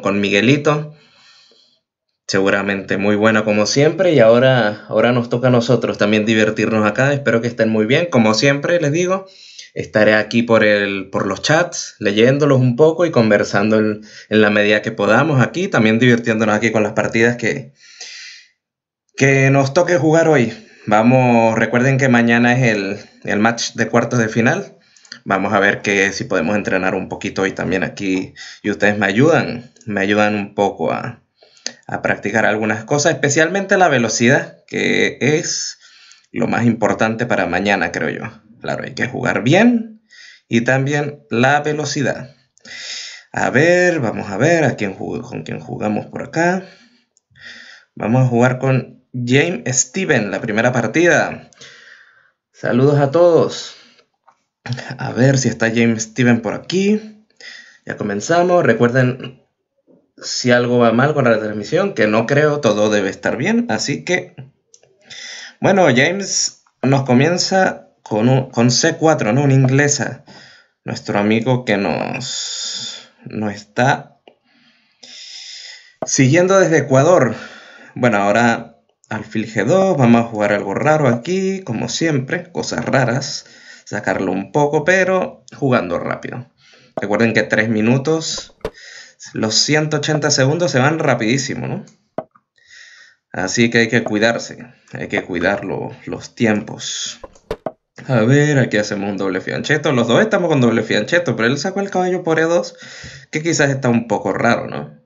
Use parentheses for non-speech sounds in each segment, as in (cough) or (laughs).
con, Miguelito. Seguramente muy buena como siempre y ahora, ahora nos toca a nosotros también divertirnos acá. Espero que estén muy bien. Como siempre les digo, estaré aquí por, el, por los chats, leyéndolos un poco y conversando en, la medida que podamos aquí, también divirtiéndonos aquí con las partidas que, que nos toque jugar hoy. Vamos, recuerden que mañana es el, el match de cuartos de final. Vamos a ver que si podemos entrenar un poquito hoy también aquí y ustedes me ayudan, me ayudan un poco a, practicar algunas cosas, especialmente la velocidad, que es lo más importante para mañana, creo yo. Claro, hay que jugar bien y también la velocidad. A ver, vamos a ver a quién con quién jugamos por acá. Vamos a jugar con James Steven, la primera partida. Saludos a todos. A ver si está James Steven por aquí. Ya comenzamos. Recuerden, si algo va mal con la transmisión, que no creo, todo debe estar bien. Así que, bueno, James nos comienza con, con C4, ¿no? Una inglesa. Nuestro amigo que nos, está siguiendo desde Ecuador. Bueno, ahora alfil G2, vamos a jugar algo raro aquí, como siempre, cosas raras sacarlo un poco, pero jugando rápido. Recuerden que 3 minutos, los 180 segundos se van rapidísimo, ¿no? Así que hay que cuidarse, hay que cuidar los tiempos. A ver, aquí hacemos un doble fianchetto. Los dos estamos con doble fianchetto, pero él sacó el caballo por E2, que quizás está un poco raro, ¿no?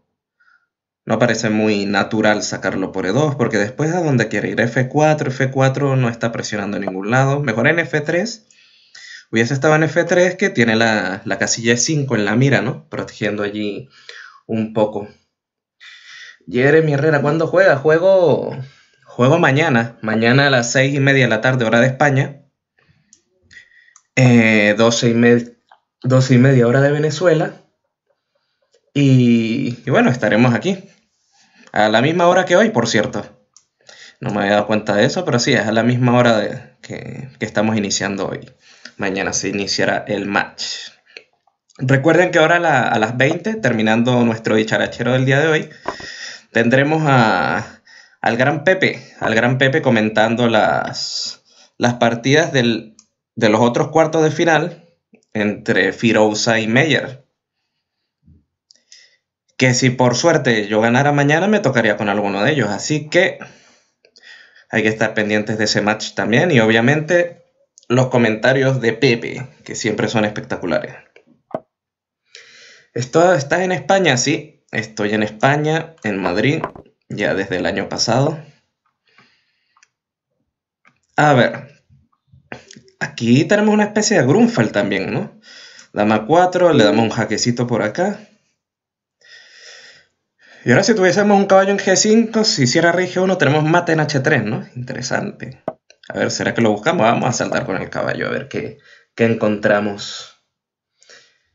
No parece muy natural sacarlo por E2, porque después a donde quiere ir F4, F4 no está presionando en ningún lado. Mejor en F3, hubiese estado en F3 que tiene la, casilla 5 en la mira, ¿no? Protegiendo allí un poco. Jeremy Herrera, ¿cuándo juega? Juego, juego mañana, mañana a las 6 y media de la tarde, hora de España. 12, eh, y media hora de Venezuela. Y, bueno, estaremos aquí. A la misma hora que hoy, por cierto. No me había dado cuenta de eso, pero sí, es a la misma hora que estamos iniciando hoy mañana se iniciará el match. Recuerden que ahora a, las 20, terminando nuestro dicharachero del día de hoy, tendremos a, al gran Pepe, al gran Pepe comentando las, las partidas de los otros cuartos de final entre Firouza y Meyer. Que si por suerte yo ganara mañana me tocaría con alguno de ellos, así que hay que estar pendientes de ese match también y obviamente los comentarios de Pepe, que siempre son espectaculares. ¿Estás en España? Sí, estoy en España, en Madrid, ya desde el año pasado. A ver, aquí tenemos una especie de Grunfeld también, ¿no? Dama 4, le damos un jaquecito por acá. Y ahora si tuviésemos un caballo en G5, si hiciera rige 1, tenemos mate en H3, ¿no? Interesante. A ver, ¿será que lo buscamos? Ah, vamos a saltar con el caballo a ver qué, encontramos.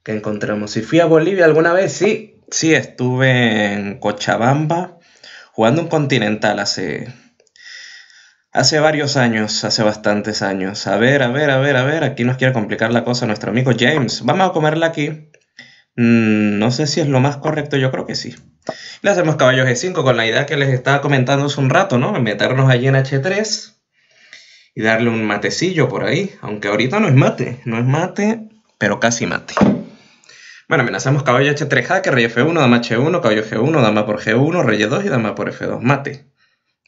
¿Qué encontramos? Si fui a Bolivia alguna vez, sí. Sí, estuve en Cochabamba jugando un continental hace. Hace varios años, hace bastantes años. A ver, a ver, a ver, a ver. Aquí nos quiere complicar la cosa nuestro amigo James. Vamos a comerla aquí. Mm, no sé si es lo más correcto, yo creo que sí. Le hacemos caballo G5 con la idea que les estaba comentando hace un rato, ¿no? Meternos allí en H3 y darle un matecillo por ahí, aunque ahorita no es mate, no es mate, pero casi mate. Bueno, amenazamos caballo h3 h rey f1, dama h1, caballo g1, dama por g1, rey e2 y dama por f2, mate.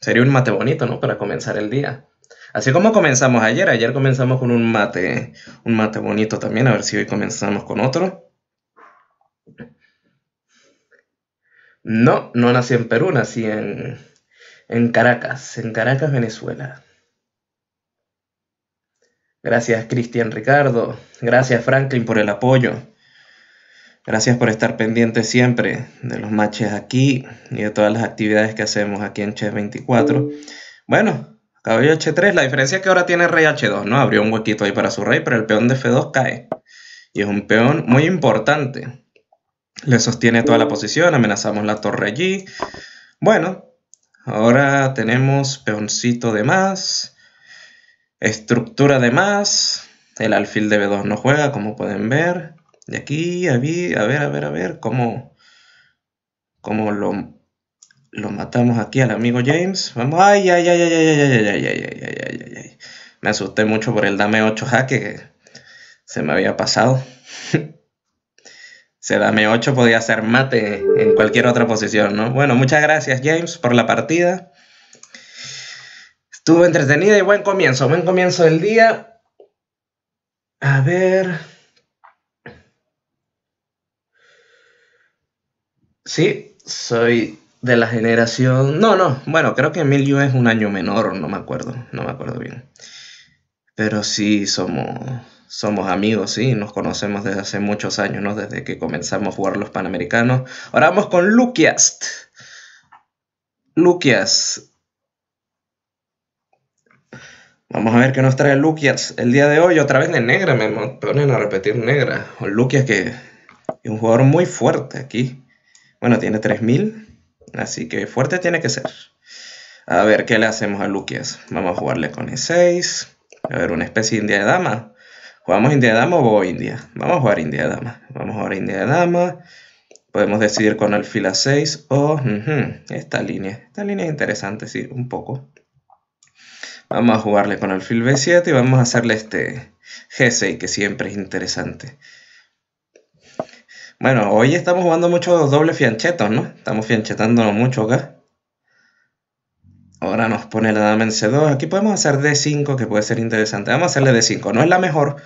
Sería un mate bonito, ¿no? Para comenzar el día. Así como comenzamos ayer, ayer comenzamos con un mate, un mate bonito también, a ver si hoy comenzamos con otro. No, no nací en Perú, nací en, en Caracas, en Caracas, Venezuela. Gracias Cristian Ricardo, gracias Franklin por el apoyo, gracias por estar pendiente siempre de los matches aquí y de todas las actividades que hacemos aquí en Chess 24. Bueno, caballo H3, la diferencia es que ahora tiene rey H2, ¿no? Abrió un huequito ahí para su rey, pero el peón de F2 cae y es un peón muy importante. Le sostiene toda la posición, amenazamos la torre allí. Bueno, ahora tenemos peoncito de más. Estructura de más. El alfil de B2 no juega, como pueden ver. Y aquí, a ver, a ver, a ver, cómo, cómo lo, matamos aquí al amigo James. Vamos, ay, ay, ay, ay, ay, ay, ay, ay, ay, ay, ay, Me asusté mucho por el dame 8 jaque que se me había pasado. Se dame 8 podía ser mate en cualquier otra posición, ¿no? Bueno, muchas gracias James por la partida. Estuvo entretenida y buen comienzo, buen comienzo del día. A ver. Sí, soy de la generación. No, no, bueno, creo que Emilio es un año menor, no me acuerdo, no me acuerdo bien. Pero sí, somos, somos amigos, sí, nos conocemos desde hace muchos años, ¿no? Desde que comenzamos a jugar los panamericanos. Ahora vamos con Lukiast. Lukias, Vamos a ver qué nos trae Lukias el día de hoy. Otra vez de negra, me ponen a repetir negra. O Lukias que es un jugador muy fuerte aquí. Bueno, tiene 3000, así que fuerte tiene que ser. A ver, ¿qué le hacemos a Lukias. Vamos a jugarle con E6. A ver, una especie de India de Dama. ¿Jugamos India de Dama o India? Vamos a jugar India de Dama. Vamos a jugar India de Dama. Podemos decidir con alfil a 6 o esta línea. Esta línea es interesante, sí, un poco. Vamos a jugarle con alfil b7 y vamos a hacerle este g6 que siempre es interesante. Bueno, hoy estamos jugando mucho doble fianchetos, ¿no? Estamos fianchetando mucho acá. Ahora nos pone la dama en c2. Aquí podemos hacer d5 que puede ser interesante. Vamos a hacerle d5. No es la mejor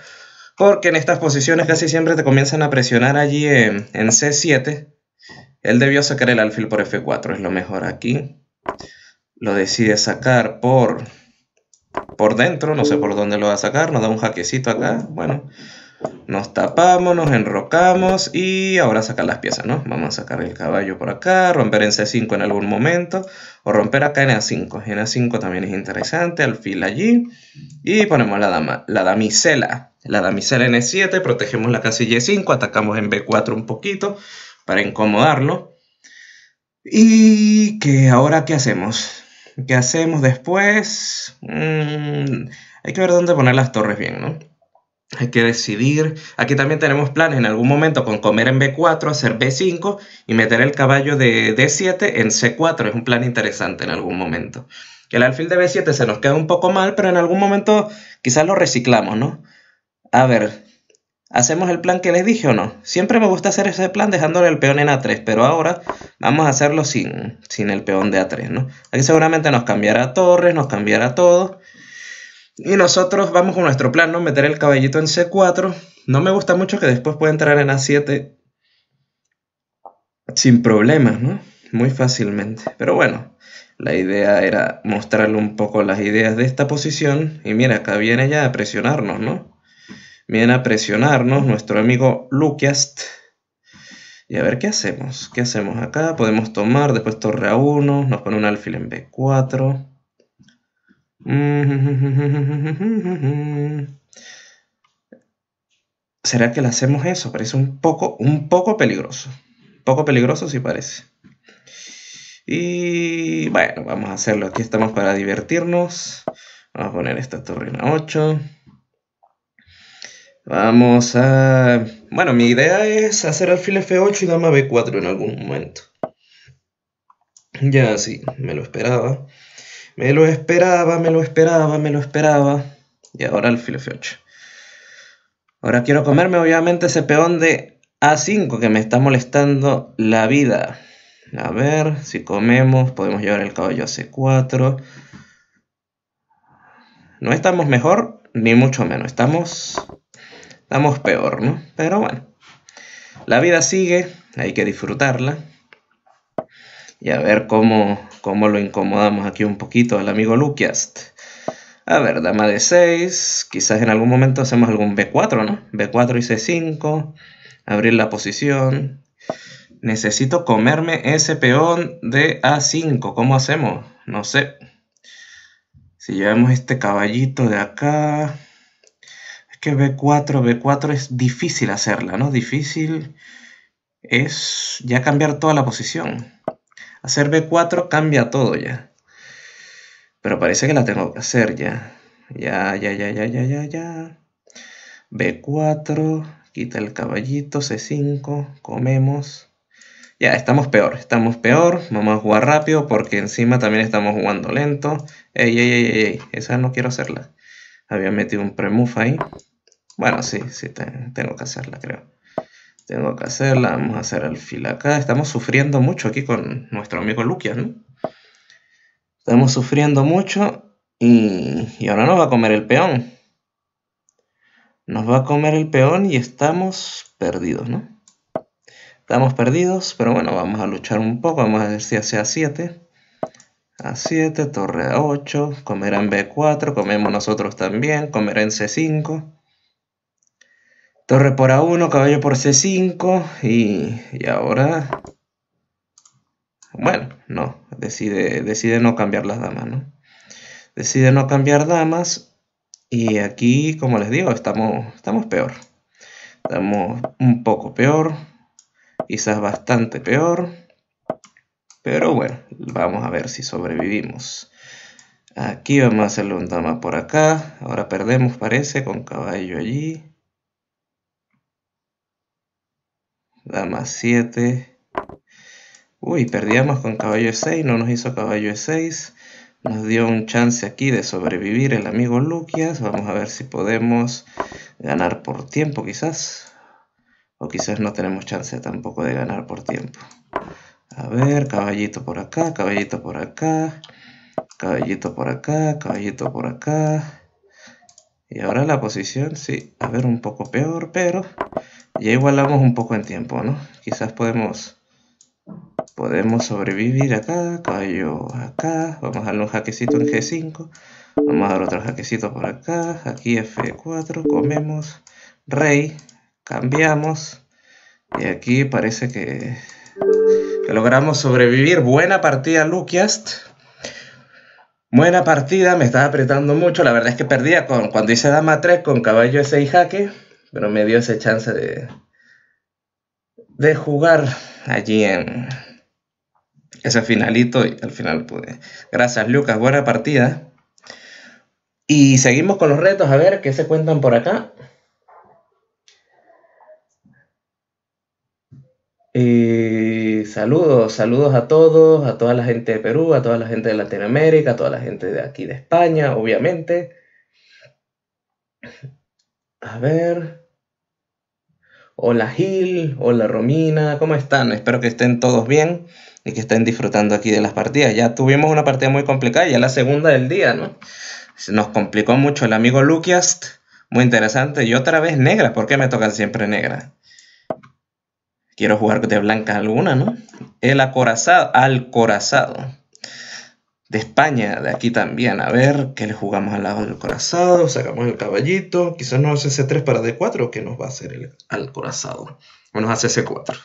porque en estas posiciones casi siempre te comienzan a presionar allí en c7. Él debió sacar el alfil por f4, es lo mejor aquí. Lo decide sacar por por dentro, no sé por dónde lo va a sacar, nos da un jaquecito acá, bueno, nos tapamos, nos enrocamos y ahora sacar las piezas, ¿no? Vamos a sacar el caballo por acá, romper en C5 en algún momento o romper acá en A5, en A5 también es interesante, alfil allí y ponemos la dama, la damisela, la damisela en E7, protegemos la casilla E5, atacamos en B4 un poquito para incomodarlo y que ahora ¿qué hacemos? ¿Qué hacemos después? Mm, hay que ver dónde poner las torres bien, ¿no? Hay que decidir. Aquí también tenemos planes en algún momento con comer en B4, hacer B5 y meter el caballo de D7 en C4. Es un plan interesante en algún momento. el alfil de B7 se nos queda un poco mal, pero en algún momento quizás lo reciclamos, ¿no? A ver, ¿Hacemos el plan que les dije o no? Siempre me gusta hacer ese plan dejándole el peón en A3, pero ahora vamos a hacerlo sin, sin el peón de A3, ¿no? Aquí seguramente nos cambiará torres, nos cambiará todo. Y nosotros vamos con nuestro plan, ¿no? Meter el caballito en C4. No me gusta mucho que después pueda entrar en A7 sin problemas, ¿no? Muy fácilmente. Pero bueno, la idea era mostrarle un poco las ideas de esta posición. Y mira, acá viene ya a presionarnos, ¿no? Viene a presionarnos nuestro amigo Lukiast. Y a ver qué hacemos. ¿Qué hacemos acá? Podemos tomar, después torre A1, nos pone un alfil en B4. Mm. ¿Será que le hacemos eso? Parece un poco, un poco peligroso. Poco peligroso sí parece. Y bueno, vamos a hacerlo. Aquí estamos para divertirnos. Vamos a poner esta torre en A8. Vamos a... Bueno, mi idea es hacer alfil F8 y dama B4 en algún momento. Ya, sí, me lo esperaba. Me lo esperaba, me lo esperaba, me lo esperaba. Y ahora alfil F8. Ahora quiero comerme obviamente ese peón de A5 que me está molestando la vida. A ver, si comemos, podemos llevar el caballo a C4. No estamos mejor, ni mucho menos. Estamos estamos peor, ¿no? Pero bueno, la vida sigue, hay que disfrutarla. Y a ver cómo, cómo lo incomodamos aquí un poquito al amigo Lukiast. A ver, dama de 6, quizás en algún momento hacemos algún B4, ¿no? B4 y C5, abrir la posición. Necesito comerme ese peón de A5, ¿cómo hacemos? No sé. Si llevamos este caballito de acá, que B4, B4 es difícil hacerla, ¿no? Difícil es ya cambiar toda la posición. Hacer B4 cambia todo ya. Pero parece que la tengo que hacer ya. Ya, ya, ya, ya, ya, ya, ya. B4, quita el caballito, C5, comemos. Ya, estamos peor, estamos peor. Vamos a jugar rápido porque encima también estamos jugando lento. Ey, ey, ey, ey, esa no quiero hacerla. Había metido un pre-muff ahí. Bueno, sí, sí, tengo que hacerla, creo. Tengo que hacerla, vamos a hacer el fil acá. Estamos sufriendo mucho aquí con nuestro amigo Luquia, ¿no? Estamos sufriendo mucho y, y ahora nos va a comer el peón. Nos va a comer el peón y estamos perdidos, ¿no? Estamos perdidos, pero bueno, vamos a luchar un poco. Vamos a ver si hace a 7. A 7, torre a 8. comer en B4, comemos nosotros también. comer en C5. Torre por A1, caballo por C5 y, y ahora... Bueno, no, decide, decide no cambiar las damas, ¿no? Decide no cambiar damas y aquí, como les digo, estamos, estamos peor. Estamos un poco peor, quizás bastante peor. Pero bueno, vamos a ver si sobrevivimos. Aquí vamos a hacerle un dama por acá. Ahora perdemos, parece, con caballo allí. dama 7. Uy, perdíamos con caballo E6, no nos hizo caballo E6. Nos dio un chance aquí de sobrevivir el amigo Lukias. Vamos a ver si podemos ganar por tiempo quizás. O quizás no tenemos chance tampoco de ganar por tiempo. A ver, caballito por acá, caballito por acá. Caballito por acá, caballito por acá. Y ahora la posición, sí, a ver, un poco peor, pero ya igualamos un poco en tiempo, ¿no? Quizás podemos, podemos sobrevivir acá, caballo acá, vamos a darle un jaquecito en G5, vamos a dar otro jaquecito por acá, aquí F4, comemos, rey, cambiamos, y aquí parece que, logramos sobrevivir. Buena partida, Lukiast. Buena partida, me estaba apretando mucho. La verdad es que perdía con, cuando hice dama 3 con caballo y jaque pero me dio esa chance de, de jugar allí en ese finalito y al final pude. Gracias Lucas, buena partida. Y seguimos con los retos, a ver qué se cuentan por acá. Y saludos, saludos a todos, a toda la gente de Perú, a toda la gente de Latinoamérica, a toda la gente de aquí de España, obviamente. A ver. Hola Gil, hola Romina, ¿cómo están? Espero que estén todos bien y que estén disfrutando aquí de las partidas. Ya tuvimos una partida muy complicada, ya la segunda del día, ¿no? Nos complicó mucho el amigo Lukiast, muy interesante. Y otra vez negra, ¿por qué me tocan siempre negra? Quiero jugar de blanca alguna, ¿no? El acorazado, al corazado de España, de aquí también. A ver, Que le jugamos al lado del corazado? Sacamos el caballito. Quizás nos hace C3 para D4. Que nos va a hacer el, al corazado? O nos hace C4.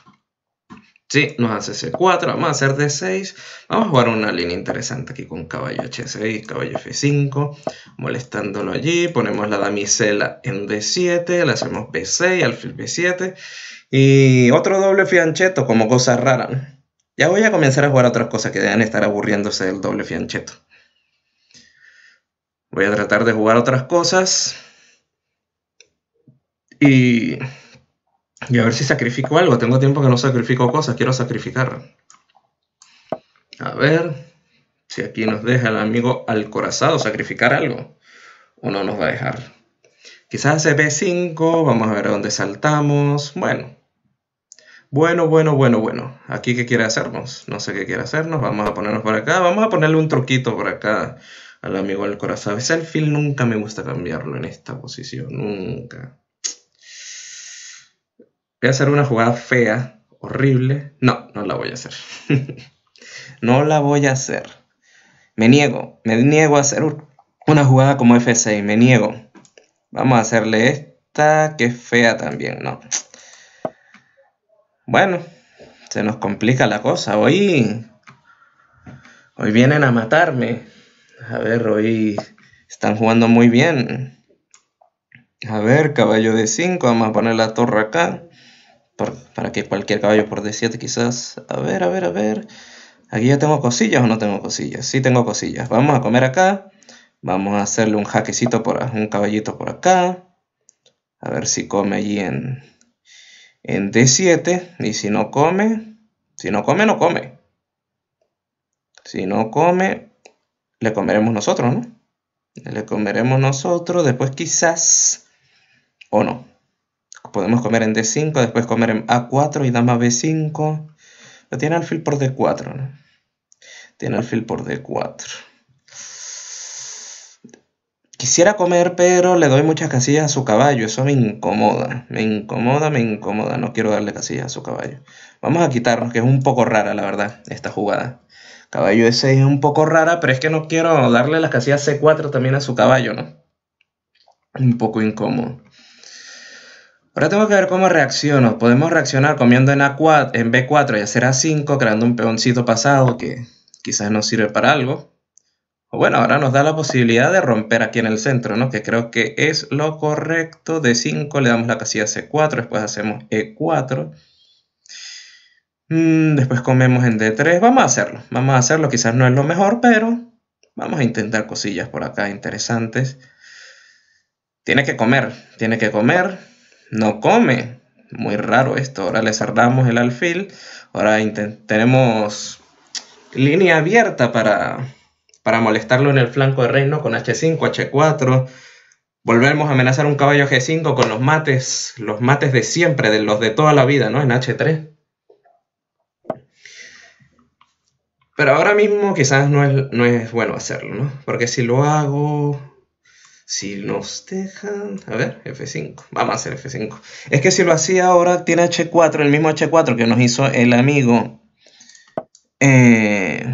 Sí, nos hace C4. Vamos a hacer D6. Vamos a jugar una línea interesante aquí con caballo H6, caballo F5. Molestándolo allí. Ponemos la damisela en D7. le hacemos B6, alfil B7. Y otro doble fiancheto como cosa rara. Ya voy a comenzar a jugar otras cosas que deben estar aburriéndose del doble fiancheto. Voy a tratar de jugar otras cosas. Y, y a ver si sacrifico algo. Tengo tiempo que no sacrifico cosas. Quiero sacrificar. A ver si aquí nos deja el amigo al corazado sacrificar algo. O no nos va a dejar. Quizás hace B5. Vamos a ver a dónde saltamos. Bueno. Bueno, bueno, bueno, bueno. Aquí qué quiere hacernos. No sé qué quiere hacernos. Vamos a ponernos por acá. Vamos a ponerle un troquito por acá al amigo del corazón. Selfie nunca me gusta cambiarlo en esta posición. Nunca. Voy a hacer una jugada fea, horrible. No, no la voy a hacer. (laughs) no la voy a hacer. Me niego. Me niego a hacer una jugada como F6. Me niego. Vamos a hacerle esta que es fea también. No. Bueno, se nos complica la cosa. Hoy, hoy vienen a matarme. A ver, hoy están jugando muy bien. A ver, caballo de 5, vamos a poner la torre acá. para que cualquier caballo por D7 quizás... A ver, a ver, a ver. Aquí ya tengo cosillas o no tengo cosillas. Sí tengo cosillas. Vamos a comer acá. Vamos a hacerle un jaquecito por un caballito por acá. A ver si come allí en en D7 y si no come, si no come, no come. Si no come, le comeremos nosotros, ¿no? Le comeremos nosotros, después quizás, o no. Podemos comer en D5, después comer en A4 y dama B5. Pero tiene alfil por D4, ¿no? Tiene alfil por D4. Quisiera comer, pero le doy muchas casillas a su caballo. Eso me incomoda, me incomoda, me incomoda. No quiero darle casillas a su caballo. Vamos a quitarnos, que es un poco rara, la verdad, esta jugada. Caballo E6 es un poco rara, pero es que no quiero darle las casillas C4 también a su caballo, ¿no? Un poco incómodo. Ahora tengo que ver cómo reacciono. Podemos reaccionar comiendo en, A4, en B4 y hacer A5, creando un peoncito pasado que quizás nos sirve para algo. Bueno, ahora nos da la posibilidad de romper aquí en el centro, ¿no? Que creo que es lo correcto. d 5 le damos la casilla C4, después hacemos E4. Mm, después comemos en D3. Vamos a hacerlo. Vamos a hacerlo. Quizás no es lo mejor, pero vamos a intentar cosillas por acá interesantes. Tiene que comer. Tiene que comer. No come. Muy raro esto. Ahora le cerramos el alfil. Ahora tenemos línea abierta para para molestarlo en el flanco de reino con h5, h4. Volvemos a amenazar un caballo g5 con los mates, los mates de siempre, de los de toda la vida, ¿no? En h3. Pero ahora mismo quizás no es, no es bueno hacerlo, ¿no? Porque si lo hago, si nos dejan... A ver, F5. Vamos a hacer F5. Es que si lo hacía ahora, tiene H4, el mismo H4 que nos hizo el amigo. Eh,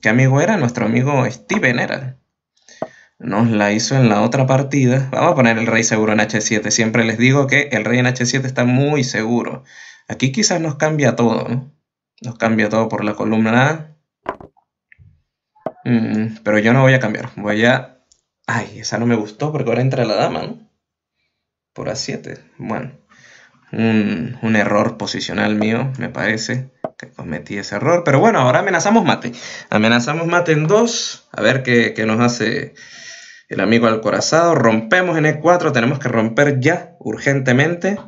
¿Qué amigo era? Nuestro amigo Steven era. Nos la hizo en la otra partida. Vamos a poner el rey seguro en H7. Siempre les digo que el rey en H7 está muy seguro. Aquí quizás nos cambia todo, ¿no? Nos cambia todo por la columna A. Mm, pero yo no voy a cambiar. Voy a... Ay, esa no me gustó porque ahora entra la dama, Por A7. Bueno. Un, un error posicional mío, me parece cometí ese error. Pero bueno, ahora amenazamos mate. Amenazamos mate en 2. A ver qué, nos hace el amigo Alcorazado. Rompemos en E4. Tenemos que romper ya, urgentemente.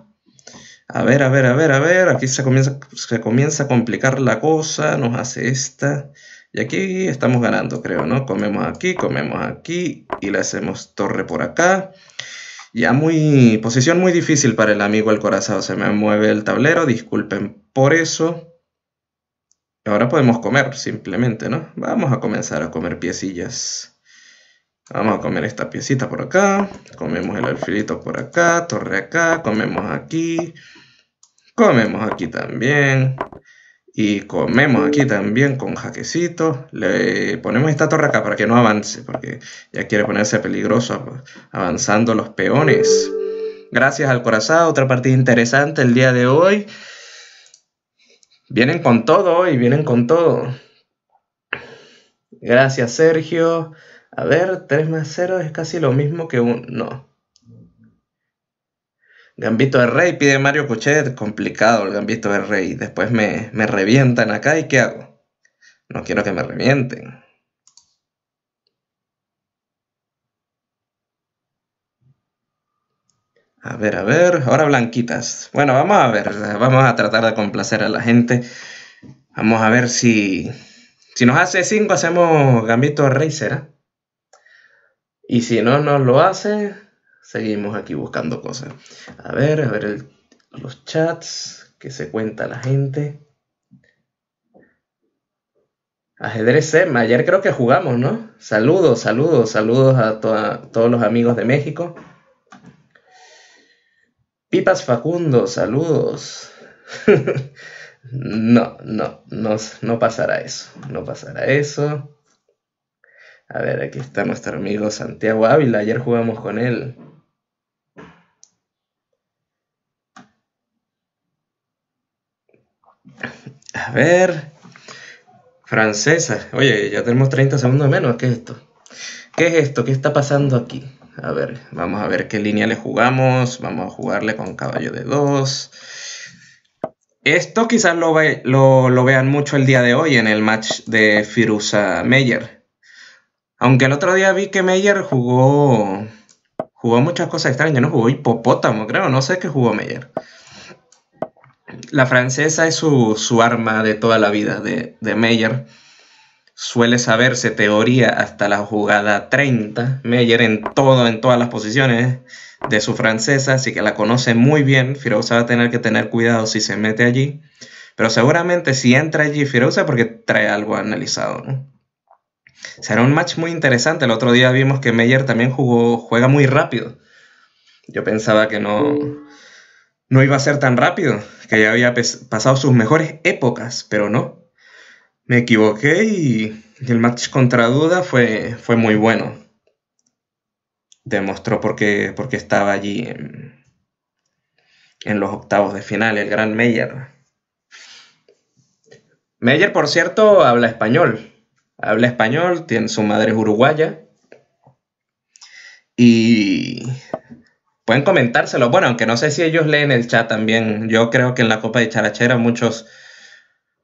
A ver, a ver, a ver, a ver. Aquí se comienza, se comienza a complicar la cosa. Nos hace esta. Y aquí estamos ganando, creo, ¿no? Comemos aquí, comemos aquí. Y le hacemos torre por acá. Ya muy... Posición muy difícil para el amigo corazado Se me mueve el tablero. Disculpen por eso. Ahora podemos comer, simplemente, ¿no? Vamos a comenzar a comer piecillas. Vamos a comer esta piecita por acá, comemos el alfilito por acá, torre acá, comemos aquí, comemos aquí también, y comemos aquí también con jaquecito. Le ponemos esta torre acá para que no avance, porque ya quiere ponerse peligroso avanzando los peones. Gracias al corazón, otra partida interesante el día de hoy vienen con todo y vienen con todo. Gracias, Sergio. A ver, 3 más 0 es casi lo mismo que un. No. Gambito de Rey pide Mario Cochet. Complicado el Gambito de Rey. Después me, me revientan acá y ¿qué hago? No quiero que me revienten. A ver, a ver, ahora blanquitas. Bueno, vamos a ver, vamos a tratar de complacer a la gente. Vamos a ver si, si nos hace 5 hacemos gambito rey, será. Y si no nos lo hace, seguimos aquí buscando cosas. A ver, a ver los chats que se cuenta la gente. Ajedrez SEM, ayer creo que jugamos, ¿no? Saludos, saludos, saludos a, a todos los amigos de México. Pipas Facundo, saludos. (laughs) no, no, no, no pasará eso, no pasará eso. A ver, aquí está nuestro amigo Santiago Ávila, ayer jugamos con él. A ver, francesa. Oye, ya tenemos 30 segundos menos. ¿Qué es esto? ¿Qué es esto? ¿Qué está pasando aquí? A ver, vamos a ver qué línea le jugamos. Vamos a jugarle con caballo de dos. Esto quizás lo, vean mucho el día de hoy en el match de Firusa Meyer. Aunque el otro día vi que Meyer jugó. Jugó muchas cosas extrañas, ¿no? Jugó hipopótamo, creo. No sé qué jugó Meyer. La francesa es su, arma de toda la vida de Meyer suele saberse teoría hasta la jugada 30. Meyer en todo, en todas las posiciones de su francesa, así que la conoce muy bien. Firouza va a tener que tener cuidado si se mete allí. Pero seguramente si entra allí Firouza porque trae algo analizado. Será un match muy interesante. El otro día vimos que Meyer también jugó, juega muy rápido. Yo pensaba que no, mm. no iba a ser tan rápido, que ya había pasado sus mejores épocas, pero no me equivoqué y el match contra Duda fue, fue muy bueno. Demostró por qué, estaba allí en, los octavos de final, el gran Meyer. Meyer, por cierto, habla español. Habla español, tiene, su madre es uruguaya. Y pueden comentárselo. Bueno, aunque no sé si ellos leen el chat también. Yo creo que en la Copa de Charachera muchos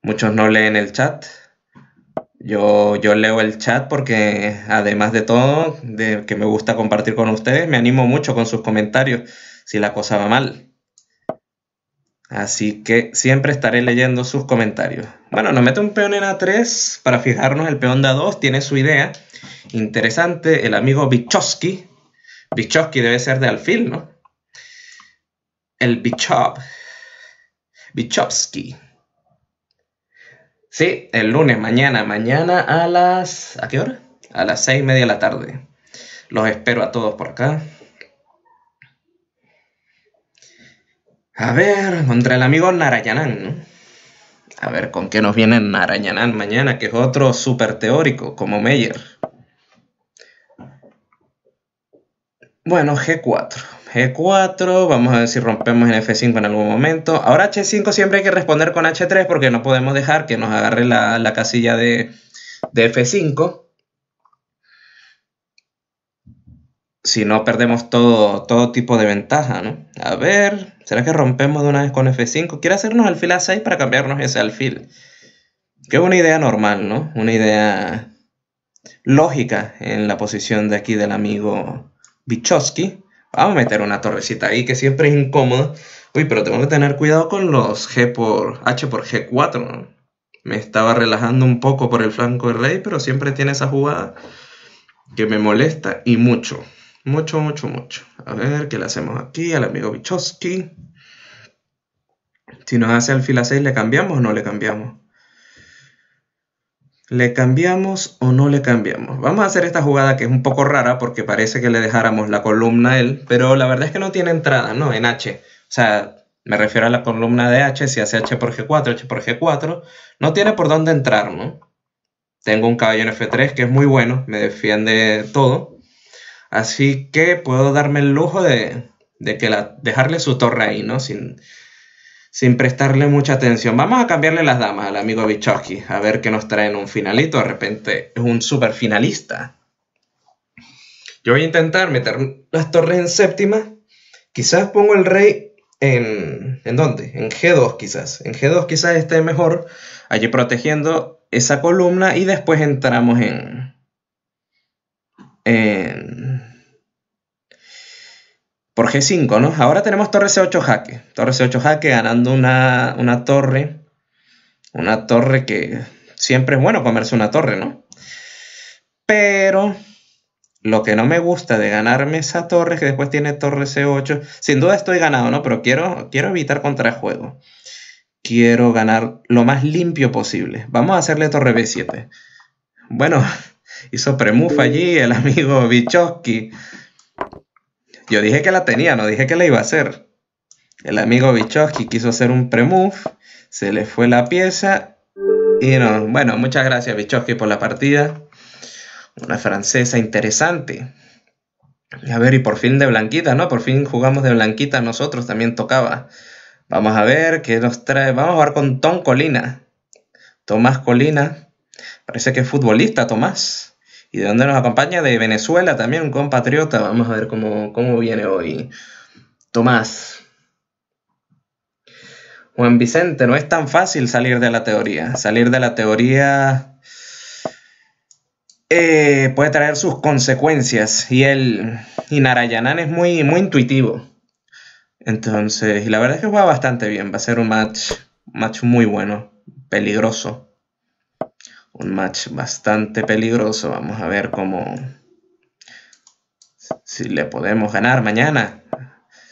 Muchos no leen el chat. Yo, yo leo el chat porque además de todo, de que me gusta compartir con ustedes, me animo mucho con sus comentarios si la cosa va mal. Así que siempre estaré leyendo sus comentarios. Bueno, nos mete un peón en A3 para fijarnos. El peón de A2 tiene su idea. Interesante, el amigo Bichowski. Bichowski debe ser de alfil, ¿no? El Bichop. Bichowski. Sí, el lunes, mañana, mañana a las... ¿A qué hora? A las seis y media de la tarde. Los espero a todos por acá. A ver, contra el amigo Narayanán, A ver, ¿con qué nos viene Narayanán mañana? Que es otro súper teórico, como Meyer. Bueno, G4. G4, vamos a ver si rompemos en F5 en algún momento. Ahora H5 siempre hay que responder con H3 porque no podemos dejar que nos agarre la, casilla de, F5. Si no, perdemos todo, todo tipo de ventaja, ¿no? A ver, ¿será que rompemos de una vez con F5? Quiere hacernos alfil A6 para cambiarnos ese alfil. Que es una idea normal, ¿no? Una idea lógica en la posición de aquí del amigo Bichowski. Vamos a meter una torrecita ahí que siempre es incómoda. Uy, pero tengo que tener cuidado con los G por H por G4. Me estaba relajando un poco por el flanco de rey, pero siempre tiene esa jugada que me molesta y mucho. Mucho, mucho, mucho. A ver, ¿qué le hacemos aquí al amigo Bichowski? Si nos hace al a 6, ¿le cambiamos o no le cambiamos? ¿Le cambiamos o no le cambiamos? Vamos a hacer esta jugada que es un poco rara porque parece que le dejáramos la columna a él, pero la verdad es que no tiene entrada, ¿no? En H. O sea, me refiero a la columna de H, si hace H por G4, H por G4, no tiene por dónde entrar, ¿no? Tengo un caballo en F3 que es muy bueno, me defiende todo. Así que puedo darme el lujo de, de que la, dejarle su torre ahí, ¿no? Sin, sin prestarle mucha atención. Vamos a cambiarle las damas al amigo Bichowski, a ver qué nos traen un finalito. De repente es un super finalista. Yo voy a intentar meter las torres en séptima. Quizás pongo el rey en... ¿En dónde? En G2 quizás. En G2 quizás esté mejor allí protegiendo esa columna y después entramos en... en por G5, ¿no? Ahora tenemos torre C8 jaque. Torre C8 jaque ganando una, torre. Una torre que siempre es bueno comerse una torre, ¿no? Pero lo que no me gusta de ganarme esa torre que después tiene torre C8. Sin duda estoy ganado, ¿no? Pero quiero, quiero evitar contrajuego. Quiero ganar lo más limpio posible. Vamos a hacerle torre B7. Bueno, (laughs) hizo premufa allí el amigo Bichowski. Yo dije que la tenía, no dije que la iba a hacer. El amigo Bichoski quiso hacer un pre se le fue la pieza y no. Bueno, muchas gracias Bichoski por la partida. Una francesa interesante. A ver, y por fin de blanquita, ¿no? Por fin jugamos de blanquita nosotros, también tocaba. Vamos a ver qué nos trae. Vamos a jugar con Tom Colina. Tomás Colina. Parece que es futbolista, Tomás. ¿Y de dónde nos acompaña? De Venezuela, también un compatriota. Vamos a ver cómo, viene hoy. Tomás. Juan Vicente, no es tan fácil salir de la teoría. Salir de la teoría eh, puede traer sus consecuencias. Y el y Narayanan es muy, muy intuitivo. Entonces, y la verdad es que juega bastante bien. Va a ser un match, un match muy bueno, peligroso un match bastante peligroso. Vamos a ver cómo si le podemos ganar mañana.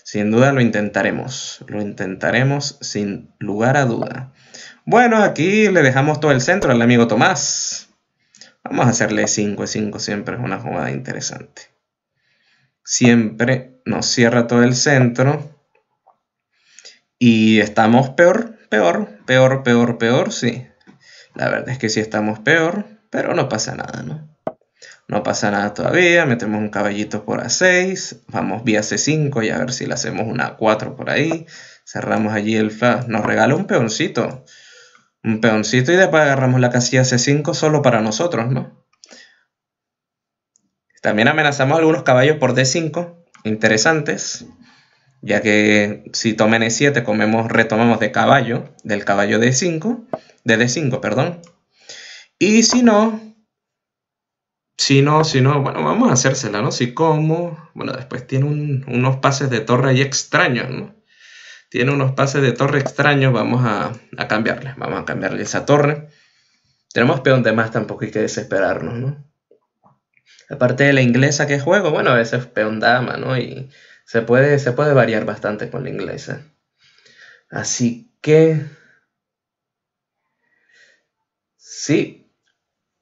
Sin duda lo intentaremos. Lo intentaremos sin lugar a duda. Bueno, aquí le dejamos todo el centro al amigo Tomás. Vamos a hacerle 5 5. Siempre es una jugada interesante. Siempre nos cierra todo el centro. Y estamos peor, peor, peor, peor, peor, sí. La verdad es que sí estamos peor, pero no pasa nada, ¿no? No pasa nada todavía, metemos un caballito por A6, vamos vía C5 y a ver si le hacemos una A4 por ahí. Cerramos allí el fa nos regala un peoncito. Un peoncito y después agarramos la casilla C5 solo para nosotros, ¿no? También amenazamos algunos caballos por D5, interesantes, ya que si tomen E7 comemos, retomamos de caballo, del caballo D5 de D5, perdón. Y si no, si no, si no, bueno, vamos a hacérsela, ¿no? Si como, bueno, después tiene unos pases de torre ahí extraños, ¿no? Tiene unos pases de torre extraños, vamos a, a cambiarle, vamos a cambiarle esa torre. Tenemos peón de más, tampoco hay que desesperarnos, ¿no? Aparte de la inglesa que juego, bueno, a veces peón dama, ¿no? Y se puede, se puede variar bastante con la inglesa. Así que Sí.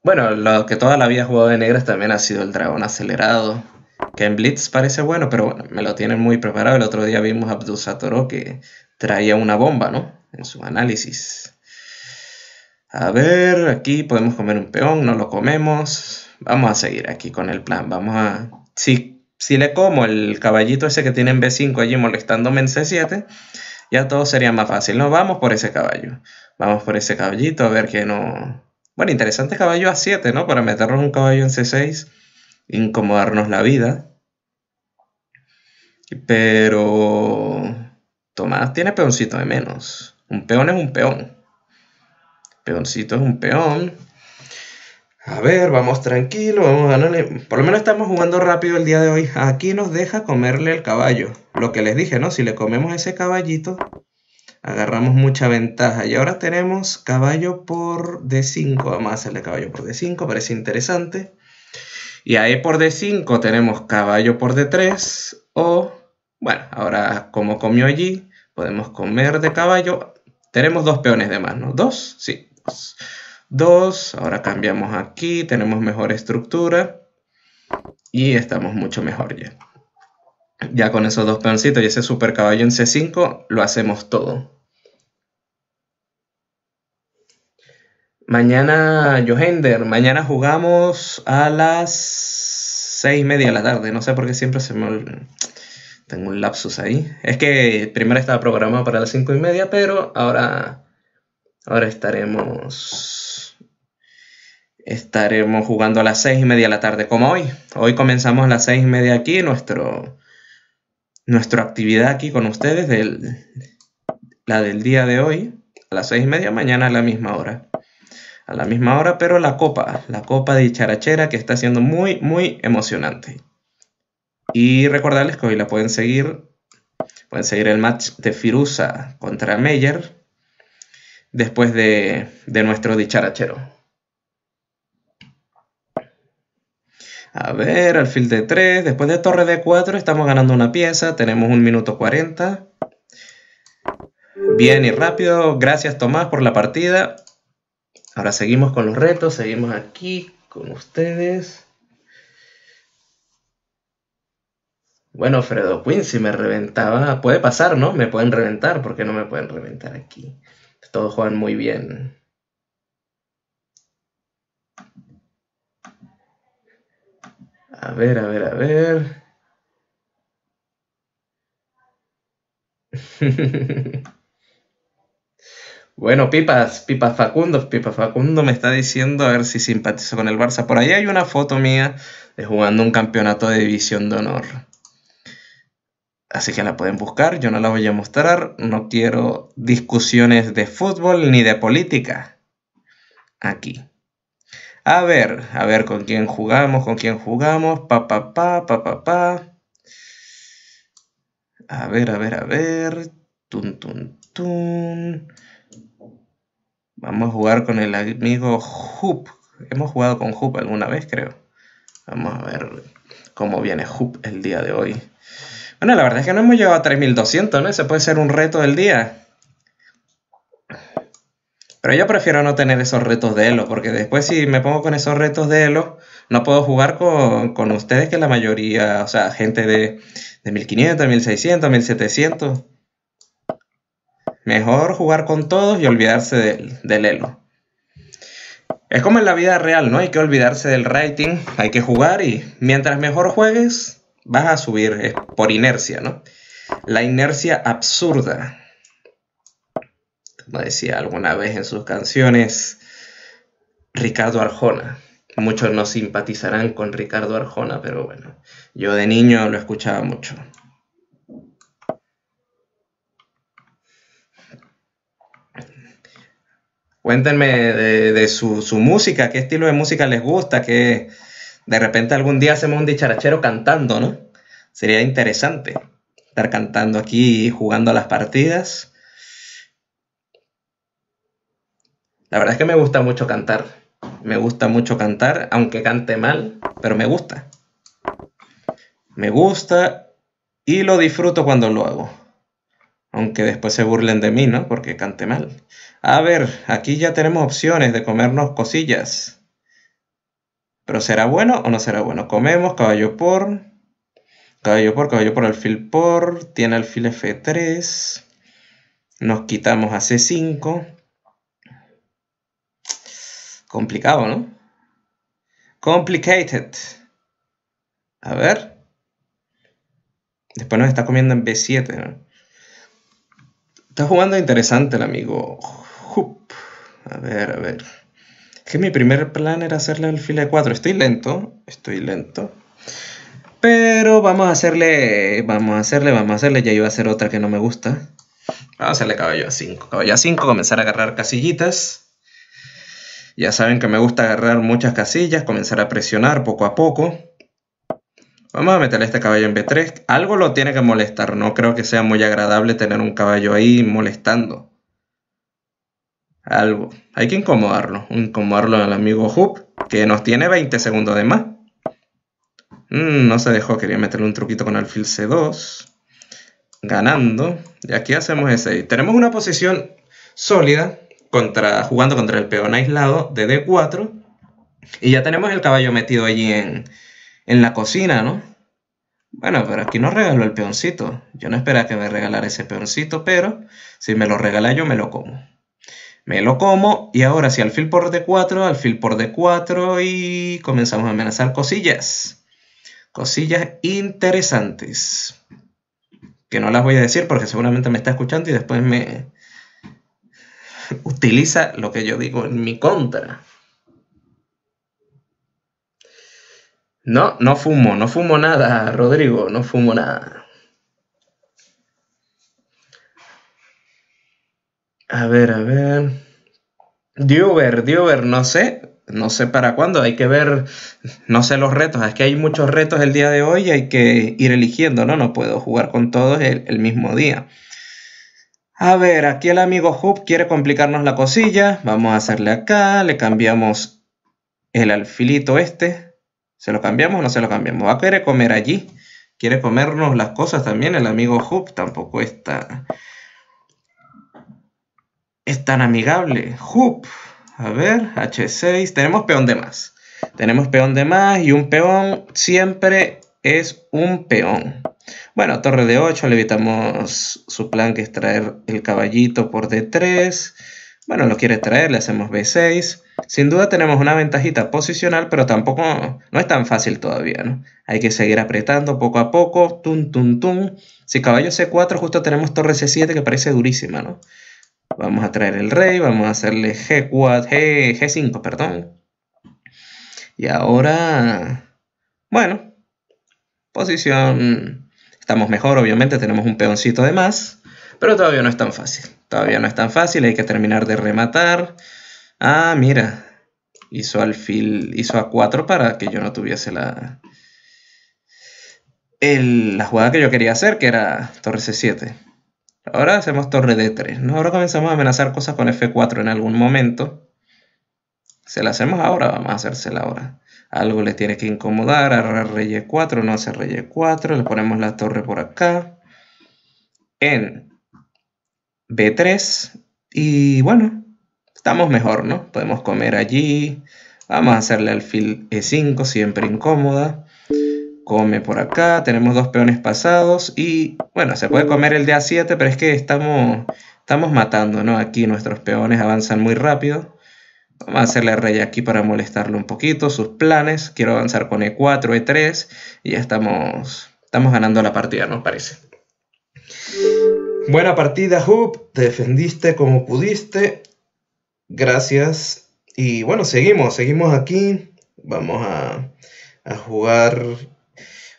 Bueno, lo que toda la vida he jugado de negras también ha sido el dragón acelerado, que en Blitz parece bueno, pero bueno, me lo tienen muy preparado. El otro día vimos a Abdul que traía una bomba, ¿no? En su análisis. A ver, aquí podemos comer un peón, no lo comemos. Vamos a seguir aquí con el plan. Vamos a... Si, si le como el caballito ese que tiene en B5 allí molestándome en C7, ya todo sería más fácil. Nos vamos por ese caballo. Vamos por ese caballito a ver que no... Bueno, interesante caballo a 7, ¿no? Para meternos un caballo en C6, incomodarnos la vida. Pero... Tomás tiene peoncito de menos. Un peón es un peón. Peoncito es un peón. A ver, vamos tranquilo, vamos ganarle. Por lo menos estamos jugando rápido el día de hoy. Aquí nos deja comerle el caballo. Lo que les dije, ¿no? Si le comemos ese caballito, agarramos mucha ventaja. Y ahora tenemos caballo por D5, vamos a hacerle caballo por D5, parece interesante. Y ahí por D5 tenemos caballo por D3 o, bueno, ahora como comió allí, podemos comer de caballo. Tenemos dos peones de más, ¿no? ¿Dos? Sí. Dos. dos. Ahora cambiamos aquí, tenemos mejor estructura y estamos mucho mejor ya. Ya con esos dos peoncitos y ese super caballo en C5 lo hacemos todo. Mañana, Johender, mañana jugamos a las 6 y media de la tarde. No sé por qué siempre se me... Tengo un lapsus ahí. Es que primero estaba programado para las cinco y media, pero ahora... Ahora estaremos... Estaremos jugando a las seis y media de la tarde, como hoy. Hoy comenzamos a las seis y media aquí nuestro nuestra actividad aquí con ustedes, la del día de hoy, a las seis y media, mañana a la misma hora. A la misma hora, pero la copa, la copa de charachera que está siendo muy, muy emocionante. Y recordarles que hoy la pueden seguir, pueden seguir el match de Firusa contra Meyer después de, de nuestro dicharachero. A ver, alfil de 3. Después de torre de 4 estamos ganando una pieza. Tenemos un minuto 40. Bien y rápido. Gracias Tomás por la partida. Ahora seguimos con los retos. Seguimos aquí con ustedes. Bueno, Fredo Quincy si me reventaba, puede pasar, ¿no? Me pueden reventar, ¿por qué no me pueden reventar aquí. Todos juegan muy bien. A ver, a ver, a ver. (laughs) Bueno, Pipas, Pipas Facundo, Pipas Facundo me está diciendo a ver si simpatizo con el Barça. Por ahí hay una foto mía de jugando un campeonato de división de honor. Así que la pueden buscar, yo no la voy a mostrar, no quiero discusiones de fútbol ni de política aquí. A ver, a ver con quién jugamos, con quién jugamos. Pa, pa, pa, pa, pa, pa. A ver, a ver, a ver. Tun, tun, tun. Vamos a jugar con el amigo Hoop. Hemos jugado con Hoop alguna vez, creo. Vamos a ver cómo viene Hoop el día de hoy. Bueno, la verdad es que no hemos llegado a 3200, ¿no? Ese puede ser un reto del día. Pero yo prefiero no tener esos retos de Elo, porque después si me pongo con esos retos de Elo, no puedo jugar con, ustedes, que la mayoría, o sea, gente de, 1500, 1600, 1700. Mejor jugar con todos y olvidarse del, del Elo. Es como en la vida real, ¿no? Hay que olvidarse del rating, hay que jugar y mientras mejor juegues, vas a subir, por inercia, ¿no? La inercia absurda como decía alguna vez en sus canciones, Ricardo Arjona. Muchos no simpatizarán con Ricardo Arjona, pero bueno, yo de niño lo escuchaba mucho. Cuéntenme de, su, su, música, qué estilo de música les gusta, que de repente algún día hacemos un dicharachero cantando, ¿no? Sería interesante estar cantando aquí y jugando a las partidas. La verdad es que me gusta mucho cantar. Me gusta mucho cantar, aunque cante mal, pero me gusta. Me gusta y lo disfruto cuando lo hago. Aunque después se burlen de mí, ¿no? Porque cante mal. A ver, aquí ya tenemos opciones de comernos cosillas. Pero ¿será bueno o no será bueno? Comemos caballo por... Caballo por, caballo por, alfil por, tiene alfil F3. Nos quitamos a C5. Complicado, ¿no? Complicated. A ver. Después nos está comiendo en B7, ¿no? Está jugando interesante el amigo. A ver, a ver. Es que mi primer plan era hacerle el fila de 4. Estoy lento, estoy lento. Pero vamos a hacerle, vamos a hacerle, vamos a hacerle. Ya iba a hacer otra que no me gusta. Vamos a hacerle caballo a 5. Caballo a 5, comenzar a agarrar casillitas. Ya saben que me gusta agarrar muchas casillas, comenzar a presionar poco a poco. Vamos a meterle este caballo en B3. Algo lo tiene que molestar. No creo que sea muy agradable tener un caballo ahí molestando. Algo. Hay que incomodarlo. Incomodarlo al amigo Hoop, que nos tiene 20 segundos de más. Mm, no se dejó. Quería meterle un truquito con alfil C2. Ganando. Y aquí hacemos ese. Tenemos una posición sólida jugando contra el peón aislado de D4. Y ya tenemos el caballo metido allí en, en la cocina, ¿no? Bueno, pero aquí no regaló el peoncito. Yo no esperaba que me regalara ese peoncito, pero si me lo regala yo me lo como. Me lo como y ahora sí, alfil por D4, alfil por D4 y comenzamos a amenazar cosillas. Cosillas interesantes. Que no las voy a decir porque seguramente me está escuchando y después me, utiliza lo que yo digo en mi contra. No, no fumo, no fumo nada, Rodrigo, no fumo nada. A ver, a ver. Diuber, Diuber, no sé, no sé para cuándo, hay que ver, no sé los retos, es que hay muchos retos el día de hoy y hay que ir eligiendo, ¿no? No puedo jugar con todos el mismo día. A ver, aquí el amigo Hoop quiere complicarnos la cosilla. Vamos a hacerle acá, le cambiamos el alfilito este. ¿Se lo cambiamos o no se lo cambiamos? Va a querer comer allí. Quiere comernos las cosas también el amigo Hoop. Tampoco está... Es tan amigable. Hoop. A ver, H6. Tenemos peón de más. Tenemos peón de más y un peón siempre es un peón. Bueno, torre de 8, le evitamos su plan que es traer el caballito por d3. Bueno, lo quiere traer, le hacemos b6. Sin duda tenemos una ventajita posicional, pero tampoco no es tan fácil todavía, ¿no? Hay que seguir apretando poco a poco, tum, tum, tum. Si caballo c4, justo tenemos torre c7 que parece durísima, ¿no? Vamos a traer el rey, vamos a hacerle g4, g, g5, perdón. Y ahora, bueno, posición Estamos mejor, obviamente, tenemos un peoncito de más, pero todavía no es tan fácil. Todavía no es tan fácil, hay que terminar de rematar. Ah, mira, hizo alfil, hizo a 4 para que yo no tuviese la, la jugada que yo quería hacer, que era torre C7. Ahora hacemos torre D3. ¿no? Ahora comenzamos a amenazar cosas con F4 en algún momento. Se la hacemos ahora, vamos a hacérsela ahora algo le tiene que incomodar, a rey e4, no hace rey e4, le ponemos la torre por acá, en b3, y bueno, estamos mejor, ¿no? Podemos comer allí, vamos a hacerle alfil e5, siempre incómoda, come por acá, tenemos dos peones pasados, y bueno, se puede comer el de a7, pero es que estamos, estamos matando, ¿no? Aquí nuestros peones avanzan muy rápido, Vamos a hacerle rey aquí para molestarlo un poquito, sus planes. Quiero avanzar con E4, E3 y ya estamos, estamos ganando la partida, nos parece. Buena partida, Hub. Te defendiste como pudiste. Gracias. Y bueno, seguimos, seguimos aquí. Vamos a, a jugar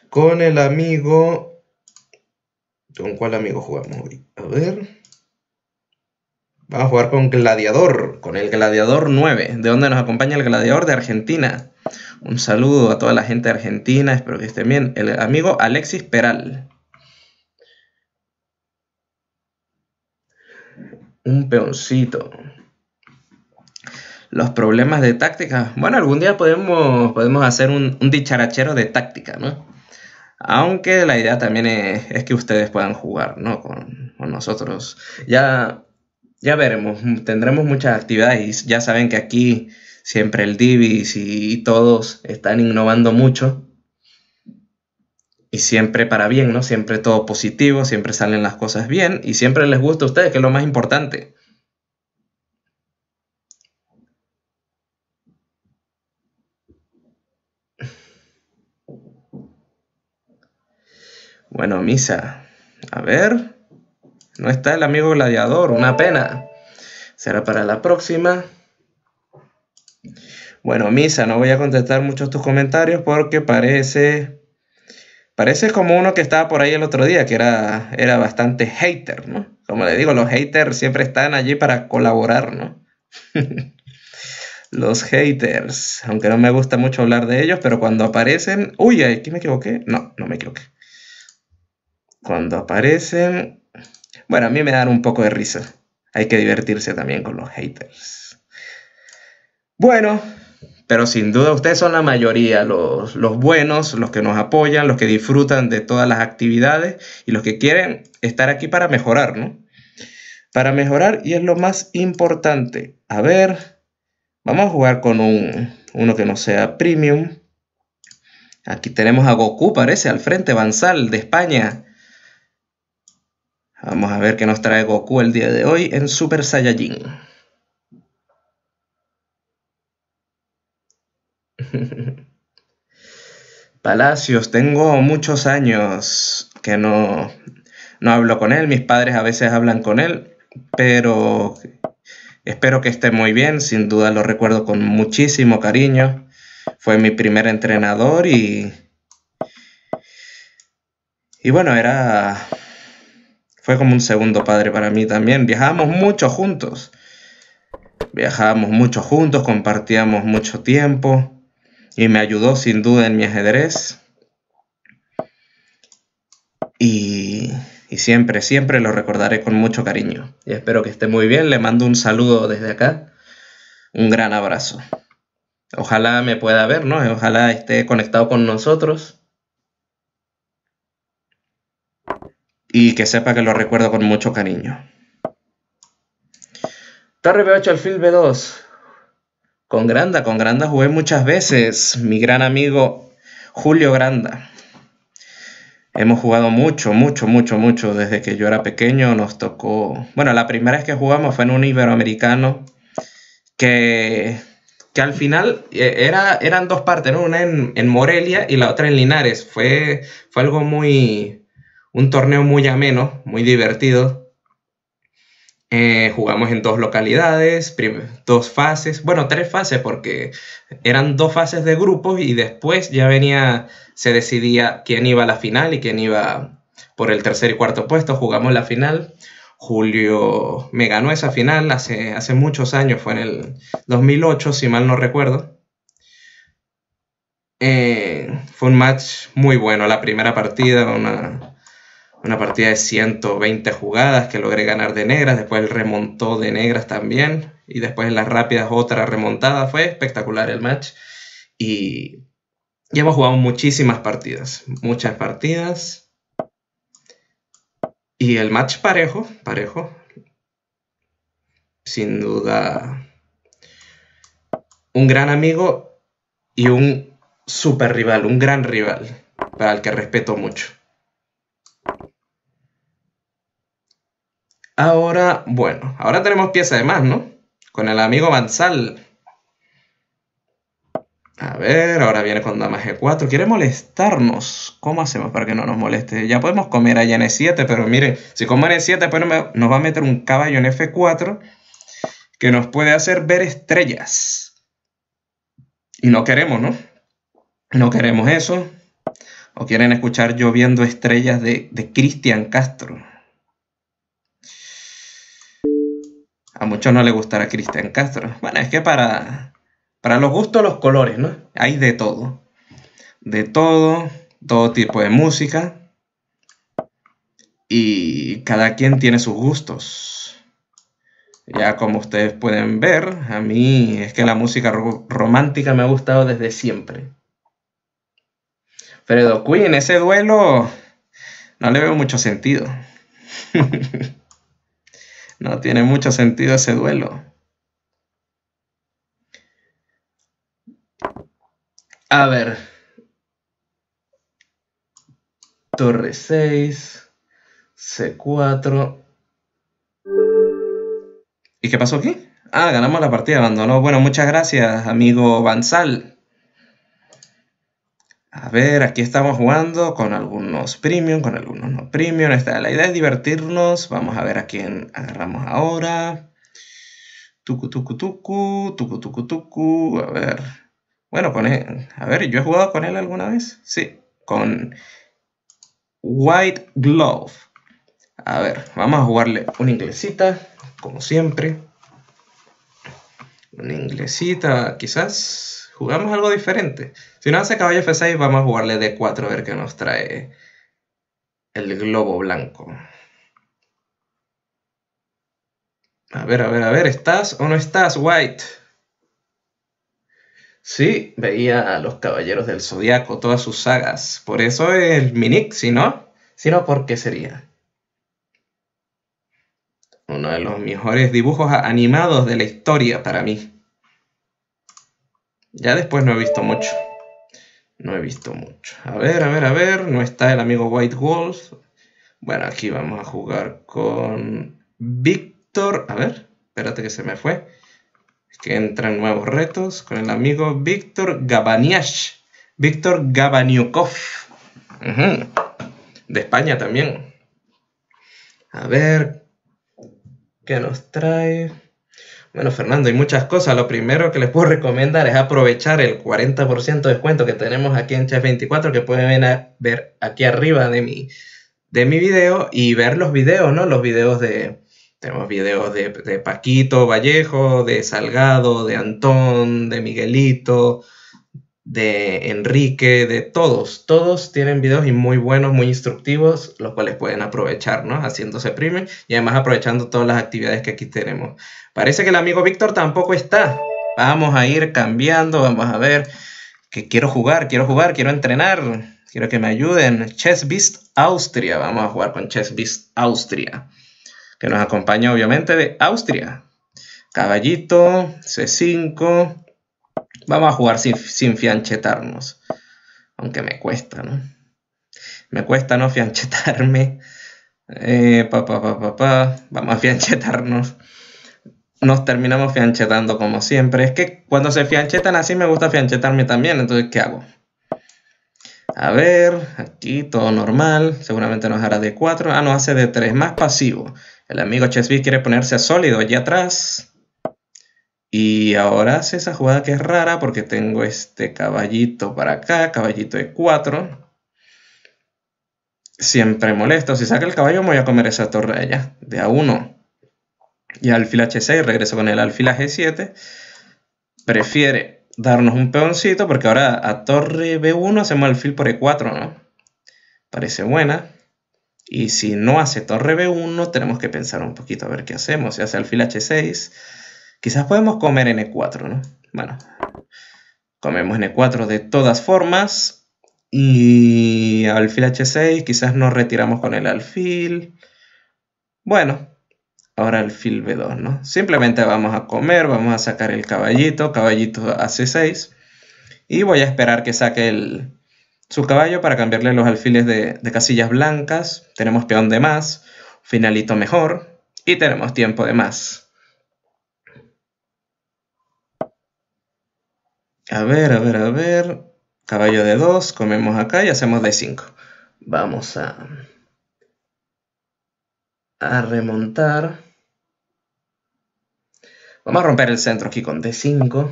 con el amigo. ¿Con cuál amigo jugamos hoy? A ver. Vamos a jugar con Gladiador, con el Gladiador 9, de donde nos acompaña el Gladiador de Argentina. Un saludo a toda la gente de argentina, espero que estén bien. El amigo Alexis Peral. Un peoncito. Los problemas de táctica. Bueno, algún día podemos, podemos hacer un, dicharachero de táctica, ¿no? Aunque la idea también es, que ustedes puedan jugar, ¿no? Con, con nosotros. Ya ya veremos, tendremos muchas actividades. Ya saben que aquí siempre el Divis y todos están innovando mucho. Y siempre para bien, ¿no? Siempre todo positivo, siempre salen las cosas bien y siempre les gusta a ustedes, que es lo más importante. Bueno, misa. A ver. No está el amigo gladiador, una pena. Será para la próxima. Bueno, Misa, no voy a contestar muchos tus comentarios porque parece. Parece como uno que estaba por ahí el otro día, que era, era bastante hater, ¿no? Como le digo, los haters siempre están allí para colaborar, ¿no? (laughs) los haters, aunque no me gusta mucho hablar de ellos, pero cuando aparecen... Uy, aquí me equivoqué. No, no me equivoqué. Cuando aparecen, bueno, a mí me dan un poco de risa. Hay que divertirse también con los haters. Bueno, pero sin duda ustedes son la mayoría, los, buenos, los que nos apoyan, los que disfrutan de todas las actividades y los que quieren estar aquí para mejorar, ¿no? Para mejorar y es lo más importante. A ver, vamos a jugar con uno que no sea premium. Aquí tenemos a Goku, parece, al frente, Banzal de España. Vamos a ver qué nos trae Goku el día de hoy en Super Saiyajin. (laughs) Palacios, tengo muchos años que no, no hablo con él, mis padres a veces hablan con él, pero espero que esté muy bien, sin duda lo recuerdo con muchísimo cariño, fue mi primer entrenador y... Y bueno, era fue como un segundo padre para mí también. Viajamos mucho juntos. Viajábamos mucho juntos, compartíamos mucho tiempo y me ayudó sin duda en mi ajedrez. Y, y, siempre, siempre lo recordaré con mucho cariño. Y espero que esté muy bien. Le mando un saludo desde acá. Un gran abrazo. Ojalá me pueda ver, ¿no? Ojalá esté conectado con nosotros y que sepa que lo recuerdo con mucho cariño. Torre B8 alfil B2. Con Granda, con Granda jugué muchas veces, mi gran amigo Julio Granda. Hemos jugado mucho, mucho, mucho, mucho desde que yo era pequeño. Nos tocó. Bueno, la primera vez que jugamos fue en un iberoamericano que, que al final eh, era, eran dos partes, una en, en, Morelia y la otra en Linares. Fue, fue algo muy, un torneo muy ameno, muy divertido. Eh, jugamos en dos localidades, dos fases, bueno, tres fases porque eran dos fases de grupos y después ya venía, se decidía quién iba a la final y quién iba por el tercer y cuarto puesto. Jugamos la final. Julio me ganó esa final hace, hace muchos años, fue en el 2008, si mal no recuerdo. Eh, fue un match muy bueno, la primera partida, una, una partida de 120 jugadas que logré ganar de negras, después remontó de negras también, y después en las rápidas otra remontada, fue espectacular el match, y, hemos jugado muchísimas partidas, muchas partidas, y el match parejo, parejo, sin duda, un gran amigo y un super rival, un gran rival, para el que respeto mucho. Ahora, bueno, ahora tenemos pieza de más, ¿no? Con el amigo Mansal. A ver, ahora viene con dama g4. Quiere molestarnos. ¿Cómo hacemos para que no nos moleste? Ya podemos comer allá en e7, pero mire, si como en e7, pues nos va a meter un caballo en f4 que nos puede hacer ver estrellas. Y no queremos, ¿no? No queremos eso. ¿O quieren escuchar lloviendo estrellas de Cristian Castro? A muchos no le gustará Cristian Castro. Bueno, es que para, para los gustos, los colores, ¿no? Hay de todo. De todo, todo tipo de música. Y cada quien tiene sus gustos. Ya como ustedes pueden ver, a mí es que la música romántica me ha gustado desde siempre. Fredo Queen, ese duelo no le veo mucho sentido. (laughs) No tiene mucho sentido ese duelo. A ver. Torre 6, C4. ¿Y qué pasó aquí? Ah, ganamos la partida, abandonó. Bueno, muchas gracias, amigo Banzal. A ver, aquí estamos jugando con algunos premium, con algunos premium. Está. La idea es divertirnos. Vamos a ver a quién agarramos ahora. Tucu, tucu, tucu, tucu, tucu, tucu. A ver. Bueno, con él. A ver, ¿yo he jugado con él alguna vez? Sí, con White Glove. A ver, vamos a jugarle una inglesita, como siempre. Una inglesita, quizás jugamos algo diferente. Si no hace caballo F6, vamos a jugarle D4 a ver qué nos trae el globo blanco. A ver, a ver, a ver, ¿estás o no estás, White? Sí, veía a los Caballeros del Zodiaco, todas sus sagas. Por eso es Minix, si no, si no, ¿por qué sería? Uno de los mejores dibujos animados de la historia para mí. Ya después no he visto mucho. No he visto mucho. A ver, a ver, a ver. No está el amigo White Wolf. Bueno, aquí vamos a jugar con Víctor. A ver, espérate que se me fue. Es que entran nuevos retos con el amigo Víctor Gabaniash. Víctor Gabaniukov. De España también. A ver, ¿qué nos trae? Bueno, Fernando, hay muchas cosas. Lo primero que les puedo recomendar es aprovechar el 40% de descuento que tenemos aquí en Chef 24, que pueden ver aquí arriba de mi, de mi video y ver los videos, ¿no? Los videos de, tenemos videos de, de, Paquito Vallejo, de Salgado, de Antón, de Miguelito, de Enrique, de todos. Todos tienen videos y muy buenos, muy instructivos, los cuales pueden aprovechar, ¿no? Haciéndose prime y además aprovechando todas las actividades que aquí tenemos. Parece que el amigo Víctor tampoco está. Vamos a ir cambiando, vamos a ver que quiero jugar, quiero jugar, quiero entrenar, quiero que me ayuden. Chess Beast Austria, vamos a jugar con Chess Beast Austria, que nos acompaña obviamente de Austria. Caballito, C5, Vamos a jugar sin, fianchetarnos. Aunque me cuesta, ¿no? Me cuesta no fianchetarme. Eh, pa, pa, pa, pa, Vamos a fianchetarnos. Nos terminamos fianchetando como siempre. Es que cuando se fianchetan así me gusta fianchetarme también. Entonces, ¿qué hago? A ver, aquí todo normal. Seguramente nos hará de 4. Ah, no, hace de 3. Más pasivo. El amigo Chesby quiere ponerse sólido allí atrás. Y ahora hace esa jugada que es rara porque tengo este caballito para acá, caballito e 4. Siempre molesto. Si saca el caballo me voy a comer esa torre allá, de A1. Y alfil H6, regreso con el alfil G7. Prefiere darnos un peoncito porque ahora a torre B1 hacemos alfil por E4, ¿no? Parece buena. Y si no hace torre B1, tenemos que pensar un poquito a ver qué hacemos. Si hace alfil H6 Quizás podemos comer N4, e ¿no? Bueno, comemos N4 e de todas formas. Y alfil H6, quizás nos retiramos con el alfil. Bueno, ahora alfil B2, ¿no? Simplemente vamos a comer, vamos a sacar el caballito, caballito a 6 Y voy a esperar que saque su caballo para cambiarle los alfiles de casillas blancas. Tenemos peón de más, finalito mejor y tenemos tiempo de más. A ver, a ver, a ver. Caballo de 2, comemos acá y hacemos de 5. Vamos a, a remontar. Vamos a romper el centro aquí con D5.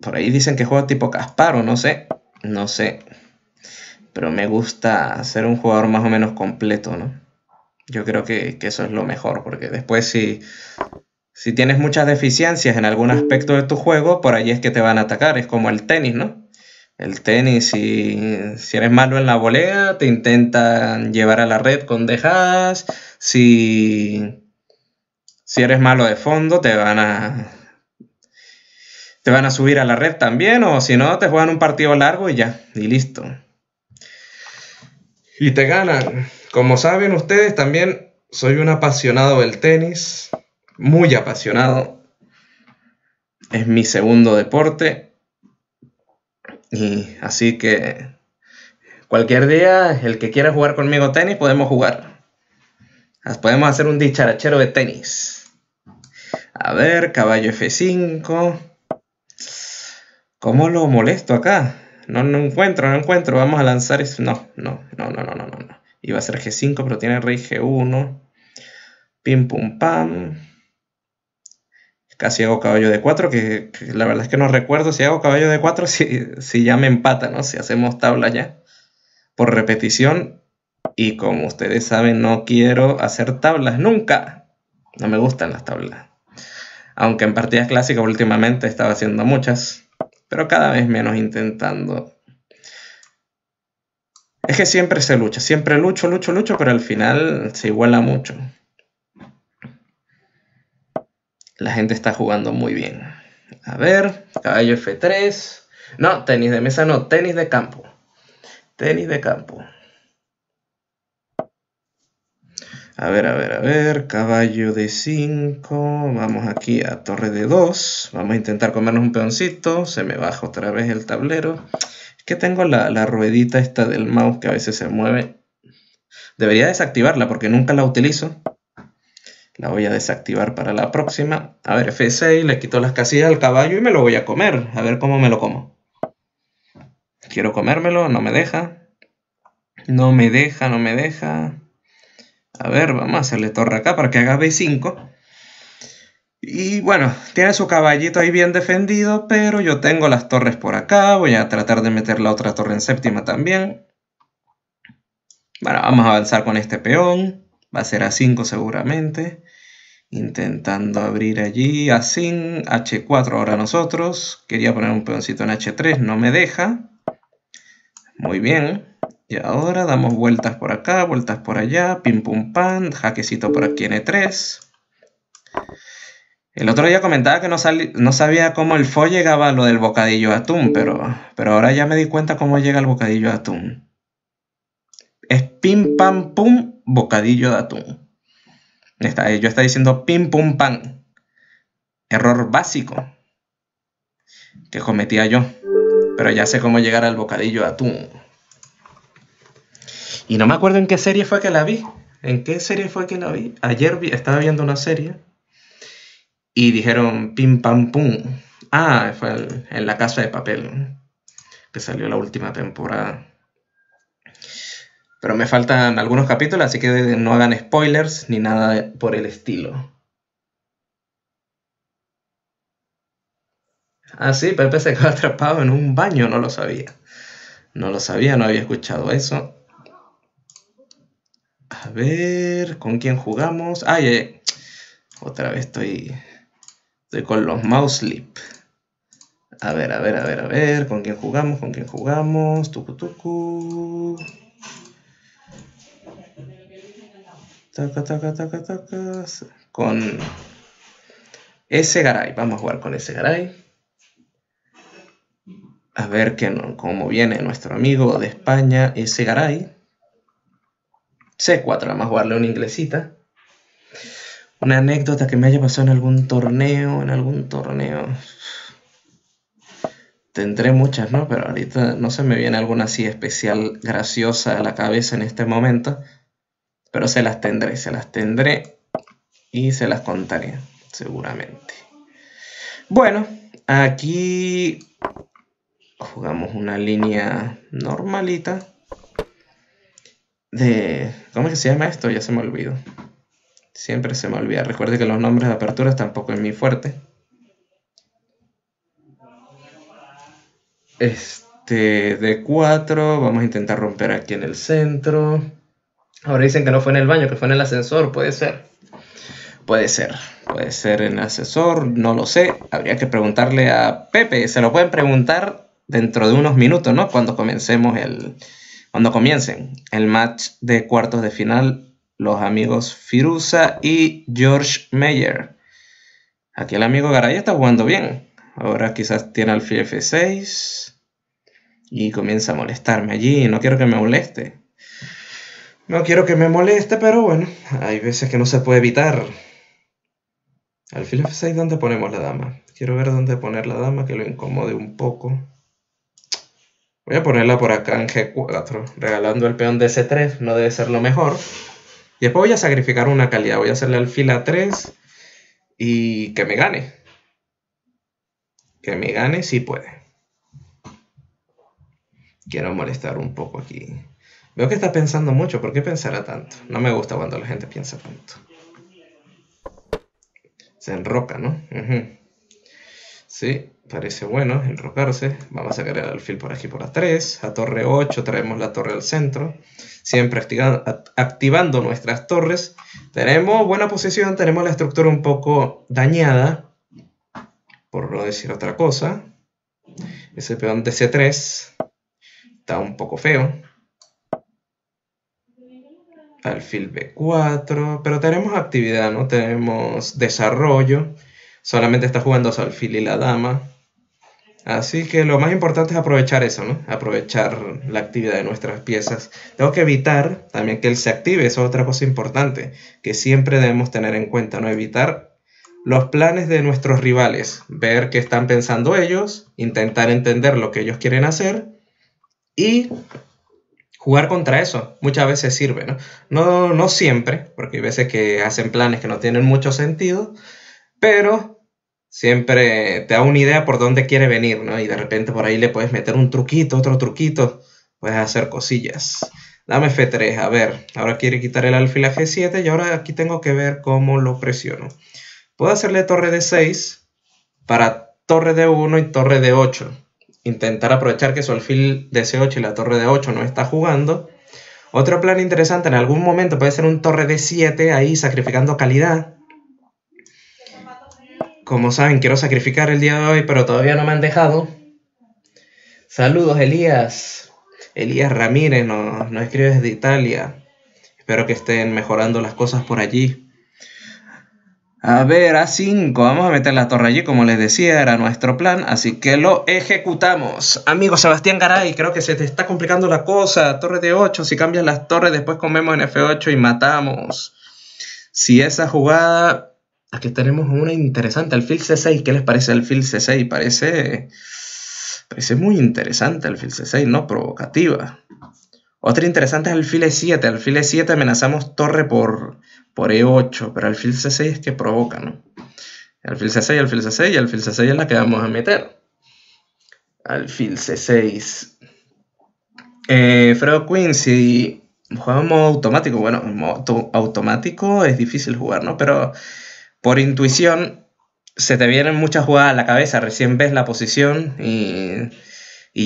Por ahí dicen que juego tipo Casparo, no sé. No sé. Pero me gusta ser un jugador más o menos completo, ¿no? Yo creo que, que eso es lo mejor, porque después si si tienes muchas deficiencias en algún aspecto de tu juego, por ahí es que te van a atacar. Es como el tenis, ¿no? El tenis, si, si eres malo en la volea, te intentan llevar a la red con dejadas. Si, si eres malo de fondo, te van a. Te van a subir a la red también, o si no, te juegan un partido largo y ya, y listo. Y te ganan. Como saben ustedes, también soy un apasionado del tenis muy apasionado. Es mi segundo deporte. Y así que cualquier día, el que quiera jugar conmigo tenis, podemos jugar. Podemos hacer un dicharachero de tenis. A ver, caballo F5. ¿Cómo lo molesto acá? No, no encuentro, no encuentro. Vamos a lanzar. Eso. No, no, no, no, no, no, no. Iba a ser G5, pero tiene rey G1. Pim pum pam casi hago caballo de cuatro, que, la verdad es que no recuerdo si hago caballo de cuatro, (laughs) si, si ya me empata, ¿no? Si hacemos tabla ya, por repetición. Y como ustedes saben, no quiero hacer tablas nunca. No me gustan las tablas. Aunque en partidas clásicas últimamente estaba haciendo muchas, pero cada vez menos intentando. Es que siempre se lucha, siempre lucho, lucho, lucho, pero al final se iguala mucho. La gente está jugando muy bien. A ver, caballo F3. No, tenis de mesa no, tenis de campo. Tenis de campo. A ver, a ver, a ver, caballo de 5, vamos aquí a torre de 2, vamos a intentar comernos un peoncito, se me baja otra vez el tablero. Es que tengo la, la, ruedita esta del mouse que a veces se mueve. Debería desactivarla porque nunca la utilizo. La voy a desactivar para la próxima. A ver, F6, le quito las casillas al caballo y me lo voy a comer. A ver cómo me lo como. Quiero comérmelo, no me deja. No me deja, no me deja. A ver, vamos a hacerle torre acá para que haga B5. Y bueno, tiene su caballito ahí bien defendido, pero yo tengo las torres por acá. Voy a tratar de meter la otra torre en séptima también. Bueno, vamos a avanzar con este peón va a ser A5 seguramente. Intentando abrir allí A5, H4 ahora nosotros. Quería poner un peoncito en H3, no me deja. Muy bien. Y ahora damos vueltas por acá, vueltas por allá, pim pum pam, jaquecito por aquí en E3. El otro día comentaba que no, sabía cómo el fo llegaba a lo del bocadillo atún, pero, pero ahora ya me di cuenta cómo llega el bocadillo atún. Es pim pam pum bocadillo de atún. Está, yo está diciendo pim pum pan. Error básico que cometía yo. Pero ya sé cómo llegar al bocadillo de atún. Y no me acuerdo en qué serie fue que la vi. ¿En qué serie fue que la vi? Ayer estaba viendo una serie y dijeron pim pam pum. Ah, fue en la casa de papel que salió la última temporada. Pero me faltan algunos capítulos, así que no hagan spoilers ni nada por el estilo. Ah, sí, Pepe se quedó (laughs) atrapado en un baño, no lo sabía. No lo sabía, no había escuchado eso. A ver, ¿con quién jugamos? Ay, ah, otra vez estoy, estoy con los mouse leap A ver, a ver, a ver, a ver, ¿con quién jugamos? ¿Con quién jugamos? Tucu, tucu. Taca, taca, taca, taca. Con ese garay. Vamos a jugar con ese garay. A ver que cómo viene nuestro amigo de España, ese garay. C4, vamos a jugarle una inglesita. Una anécdota que me haya pasado en algún torneo, en algún torneo. Tendré muchas, ¿no? Pero ahorita no se me viene alguna así especial graciosa a la cabeza en este momento. Pero se las tendré, se las tendré y se las contaré, seguramente. Bueno, aquí jugamos una línea normalita de... ¿Cómo es que se llama esto? Ya se me olvidó. Siempre se me olvida. Recuerde que los nombres de aperturas tampoco es mi fuerte. Este, de 4 vamos a intentar romper aquí en el centro. Ahora dicen que no fue en el baño, que fue en el ascensor, puede ser. Puede ser, puede ser en el ascensor, no lo sé. Habría que preguntarle a Pepe, se lo pueden preguntar dentro de unos minutos, ¿no? Cuando comencemos el cuando comiencen el match de cuartos de final los amigos Firuza y George Meyer. Aquí el amigo Garay está jugando bien. Ahora quizás tiene al F6 y comienza a molestarme allí, no quiero que me moleste. No quiero que me moleste, pero bueno, hay veces que no se puede evitar. Alfil F6, pues, ¿dónde ponemos la dama? Quiero ver dónde poner la dama, que lo incomode un poco. Voy a ponerla por acá en G4, regalando el peón de C3, no debe ser lo mejor. Y después voy a sacrificar una calidad, voy a hacerle alfil A3 y que me gane. Que me gane si puede. Quiero molestar un poco aquí. Veo que está pensando mucho, ¿por qué pensará tanto? No me gusta cuando la gente piensa tanto. Se enroca, ¿no? Sí, parece bueno enrocarse. Vamos a sacar el alfil por aquí por la 3. A torre 8 traemos la torre al centro. Siempre activando nuestras torres. Tenemos buena posición, tenemos la estructura un poco dañada. Por no decir otra cosa. Ese peón de C3 está un poco feo alfil B4, pero tenemos actividad, ¿no? Tenemos desarrollo, solamente está jugando su alfil y la dama. Así que lo más importante es aprovechar eso, ¿no? Aprovechar la actividad de nuestras piezas. Tengo que evitar también que él se active, eso es otra cosa importante que siempre debemos tener en cuenta, ¿no? Evitar los planes de nuestros rivales, ver qué están pensando ellos, intentar entender lo que ellos quieren hacer y jugar contra eso muchas veces sirve, ¿no? No, siempre, porque hay veces que hacen planes que no tienen mucho sentido, pero siempre te da una idea por dónde quiere venir, ¿no? Y de repente por ahí le puedes meter un truquito, otro truquito, puedes hacer cosillas. Dame F3, a ver, ahora quiere quitar el alfil a G7 y ahora aquí tengo que ver cómo lo presiono. Puedo hacerle torre de 6 para torre de 1 y torre de 8 intentar aprovechar que su alfil de C8 y la torre de 8 no está jugando. Otro plan interesante en algún momento puede ser un torre de 7 ahí sacrificando calidad. Como saben, quiero sacrificar el día de hoy, pero todavía no me han dejado. Saludos, Elías. Elías Ramírez no nos escribe desde Italia. Espero que estén mejorando las cosas por allí. A ver, A5, vamos a meter la torre allí, como les decía, era nuestro plan, así que lo ejecutamos. Amigo Sebastián Garay, creo que se te está complicando la cosa. Torre de 8, si cambias las torres, después comemos en F8 y matamos. Si esa jugada. Aquí tenemos una interesante, alfil C6. ¿Qué les parece alfil C6? Parece. Parece muy interesante alfil C6, ¿no? Provocativa. Otra interesante es alfil E7. Alfil E7 amenazamos torre por por E8, pero alfil C6 es que provoca, ¿no? Alfil C6, alfil C6 y alfil C6 es la que vamos a meter. Alfil C6. Eh, Fredo Quincy. juega modo automático, bueno, modo automático es difícil jugar, ¿no? Pero por intuición se te vienen muchas jugadas a la cabeza, recién ves la posición y,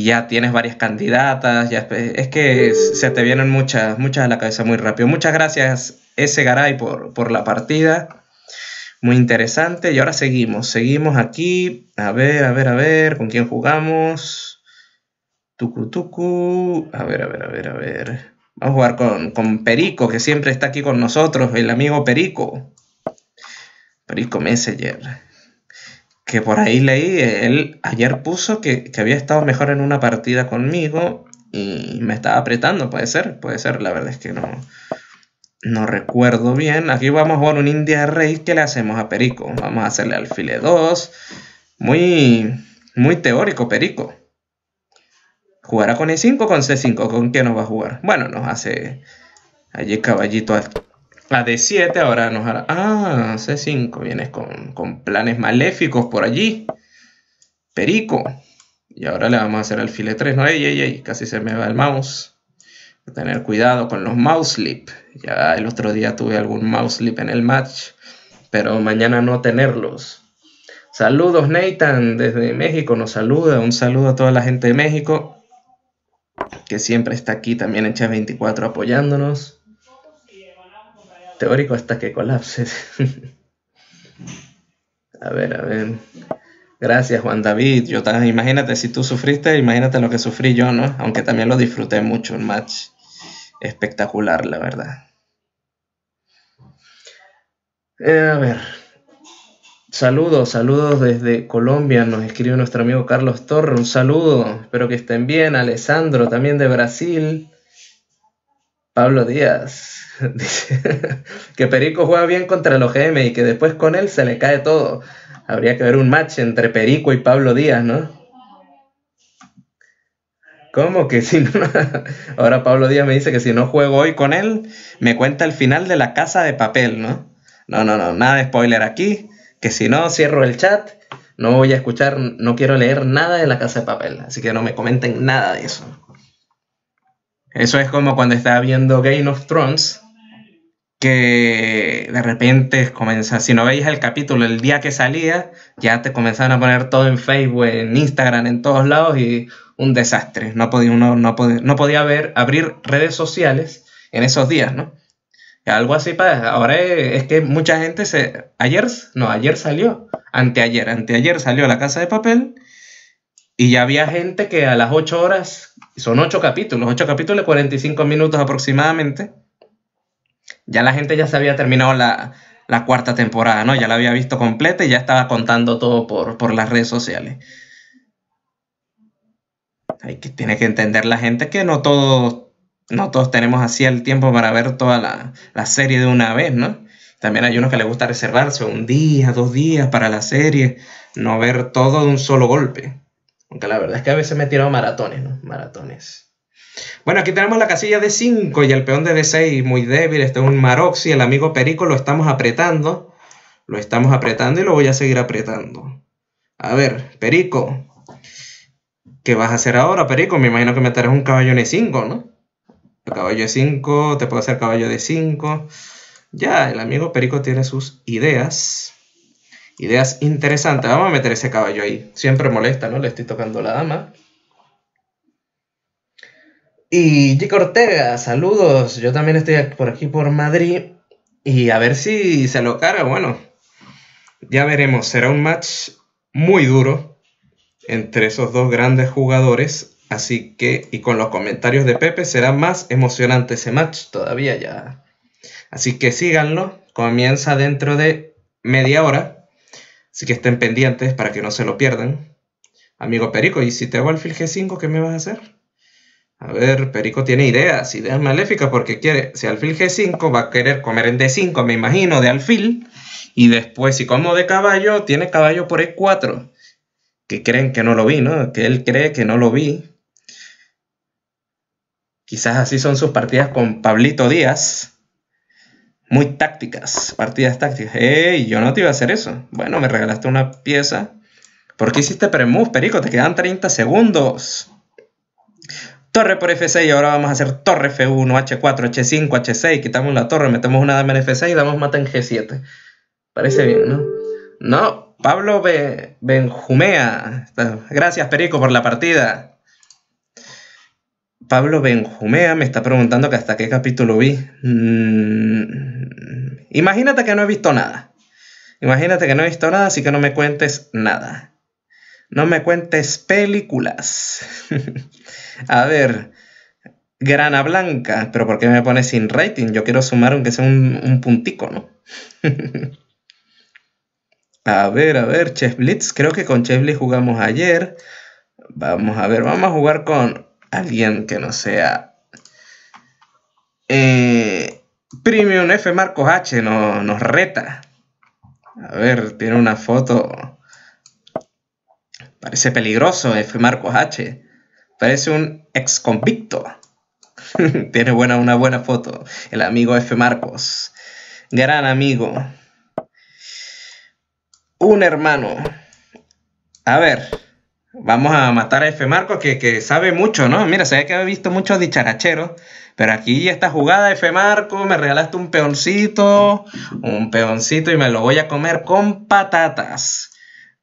ya tienes varias candidatas, ya, es que se te vienen muchas, muchas a la cabeza muy rápido. Muchas gracias ese Garay por, por la partida. Muy interesante. Y ahora seguimos. Seguimos aquí. A ver, a ver, a ver. ¿Con quién jugamos? Tucu, tucu. A ver, a ver, a ver, a ver. Vamos a jugar con, Perico, que siempre está aquí con nosotros. El amigo Perico. Perico Messenger. Que por ahí leí, él ayer puso que, que había estado mejor en una partida conmigo y me estaba apretando, puede ser, puede ser, la verdad es que no, no recuerdo bien. Aquí vamos a jugar un India Rey que le hacemos a Perico. Vamos a hacerle alfile 2. Muy, muy teórico, Perico. ¿Jugará con E5 o con C5? ¿Con qué nos va a jugar? Bueno, nos hace allí caballito a, D7. Ahora nos hará... Ah, C5. Vienes con, planes maléficos por allí. Perico. Y ahora le vamos a hacer alfile 3. No, ey, ey, ey. Casi se me va el mouse tener cuidado con los mouse slip. Ya el otro día tuve algún mouse slip en el match, pero mañana no tenerlos. Saludos, Nathan, desde México nos saluda. Un saludo a toda la gente de México, que siempre está aquí también en 24 apoyándonos. Teórico hasta que colapse (laughs) a ver, a ver. Gracias, Juan David. Yo imagínate, si tú sufriste, imagínate lo que sufrí yo, ¿no? Aunque también lo disfruté mucho el match espectacular, la verdad. Eh, a ver. Saludos, saludos desde Colombia, nos escribe nuestro amigo Carlos Torre, un saludo, espero que estén bien, Alessandro también de Brasil, Pablo Díaz, (laughs) dice que Perico juega bien contra los GM y que después con él se le cae todo, habría que ver un match entre Perico y Pablo Díaz, ¿no? como que si no? (laughs) Ahora Pablo Díaz me dice que si no juego hoy con él, me cuenta el final de la casa de papel, ¿no? No, no, no, nada de spoiler aquí, que si no, cierro el chat, no voy a escuchar, no quiero leer nada de la casa de papel, así que no me comenten nada de eso. Eso es como cuando estaba viendo Game of Thrones, que de repente comienza, si no veis el capítulo el día que salía, ya te comenzaron a poner todo en Facebook, en Instagram, en todos lados y un desastre. No podía, no no podía abrir redes sociales en esos días, ¿no? Algo así para... Ahora es, que mucha gente se... Ayer, no, ayer salió. Anteayer, anteayer salió a la casa de papel y ya había gente que a las 8 horas, son 8 capítulos, 8 capítulos, 45 minutos aproximadamente, ya la gente ya se había terminado la, cuarta temporada, ¿no? Ya la había visto completa y ya estaba contando todo por, por las redes sociales hay que, tiene que entender la gente que no todos, no todos tenemos así el tiempo para ver toda la, serie de una vez, ¿no? También hay unos que les gusta reservarse un día, dos días para la serie, no ver todo de un solo golpe. Aunque la verdad es que a veces me he tirado maratones, ¿no? Maratones. Bueno, aquí tenemos la casilla de 5 y el peón de D6 muy débil. Este es un Maroxi, el amigo Perico lo estamos apretando. Lo estamos apretando y lo voy a seguir apretando. A ver, Perico, ¿Qué vas a hacer ahora, Perico? Me imagino que meterás un caballo en E5, ¿no? El caballo E5, te puedo hacer caballo de 5 Ya, el amigo Perico tiene sus ideas. Ideas interesantes. Vamos a meter ese caballo ahí. Siempre molesta, ¿no? Le estoy tocando la dama. Y Jico Ortega, saludos. Yo también estoy por aquí por Madrid. Y a ver si se lo carga. Bueno, ya veremos. Será un match muy duro entre esos dos grandes jugadores. Así que, y con los comentarios de Pepe, será más emocionante ese match todavía ya. Así que síganlo, comienza dentro de media hora. Así que estén pendientes para que no se lo pierdan. Amigo Perico, ¿y si te hago alfil G5, qué me vas a hacer? A ver, Perico tiene ideas, ideas maléficas, porque quiere, si alfil G5 va a querer comer en D5, me imagino, de alfil, y después si como de caballo, tiene caballo por E4 que creen que no lo vi, ¿no? Que él cree que no lo vi. Quizás así son sus partidas con Pablito Díaz. Muy tácticas, partidas tácticas. ¡Ey! Yo no te iba a hacer eso. Bueno, me regalaste una pieza. ¿Por qué hiciste premus, Perico? Te quedan 30 segundos. Torre por F6 y ahora vamos a hacer torre F1, H4, H5, H6. Quitamos la torre, metemos una dama en F6 y damos mata en G7. Parece bien, ¿no? No, Pablo Benjumea. Gracias, Perico, por la partida. Pablo Benjumea me está preguntando que hasta qué capítulo vi. Mm, imagínate que no he visto nada. Imagínate que no he visto nada, así que no me cuentes nada. No me cuentes películas. (laughs) A ver. Grana Blanca, pero ¿por qué me pone sin rating? Yo quiero sumar aunque sea un, un puntico, ¿no? (laughs) A ver, a ver, Chess Blitz. Creo que con Chess Blitz jugamos ayer. Vamos a ver, vamos a jugar con alguien que no sea. Eh, Premium F Marcos H no, nos reta. A ver, tiene una foto. Parece peligroso F Marcos H. Parece un ex convicto. (laughs) tiene buena, una buena foto. El amigo F Marcos. Gran amigo un hermano. A ver, vamos a matar a F. Marco, que, sabe mucho, ¿no? Mira, se que había visto muchos dicharacheros, pero aquí esta jugada, F. Marco, me regalaste un peoncito, un peoncito y me lo voy a comer con patatas.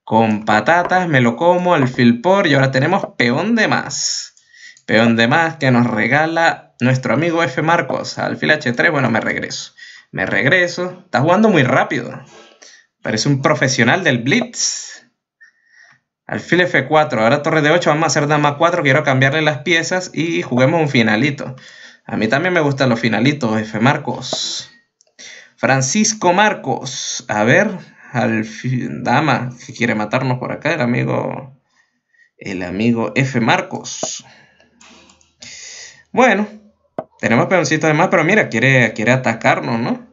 Con patatas me lo como al filpor y ahora tenemos peón de más. Peón de más que nos regala nuestro amigo F. Marcos. Alfil H3, bueno, me regreso. Me regreso. Está jugando muy rápido. Parece un profesional del blitz. Alfil F4, ahora torre de 8, vamos a hacer dama 4, quiero cambiarle las piezas y juguemos un finalito. A mí también me gustan los finalitos, F Marcos. Francisco Marcos, a ver, al dama, que quiere matarnos por acá, el amigo, el amigo F Marcos. Bueno, tenemos peoncito de más, pero mira, quiere, quiere atacarnos, ¿no?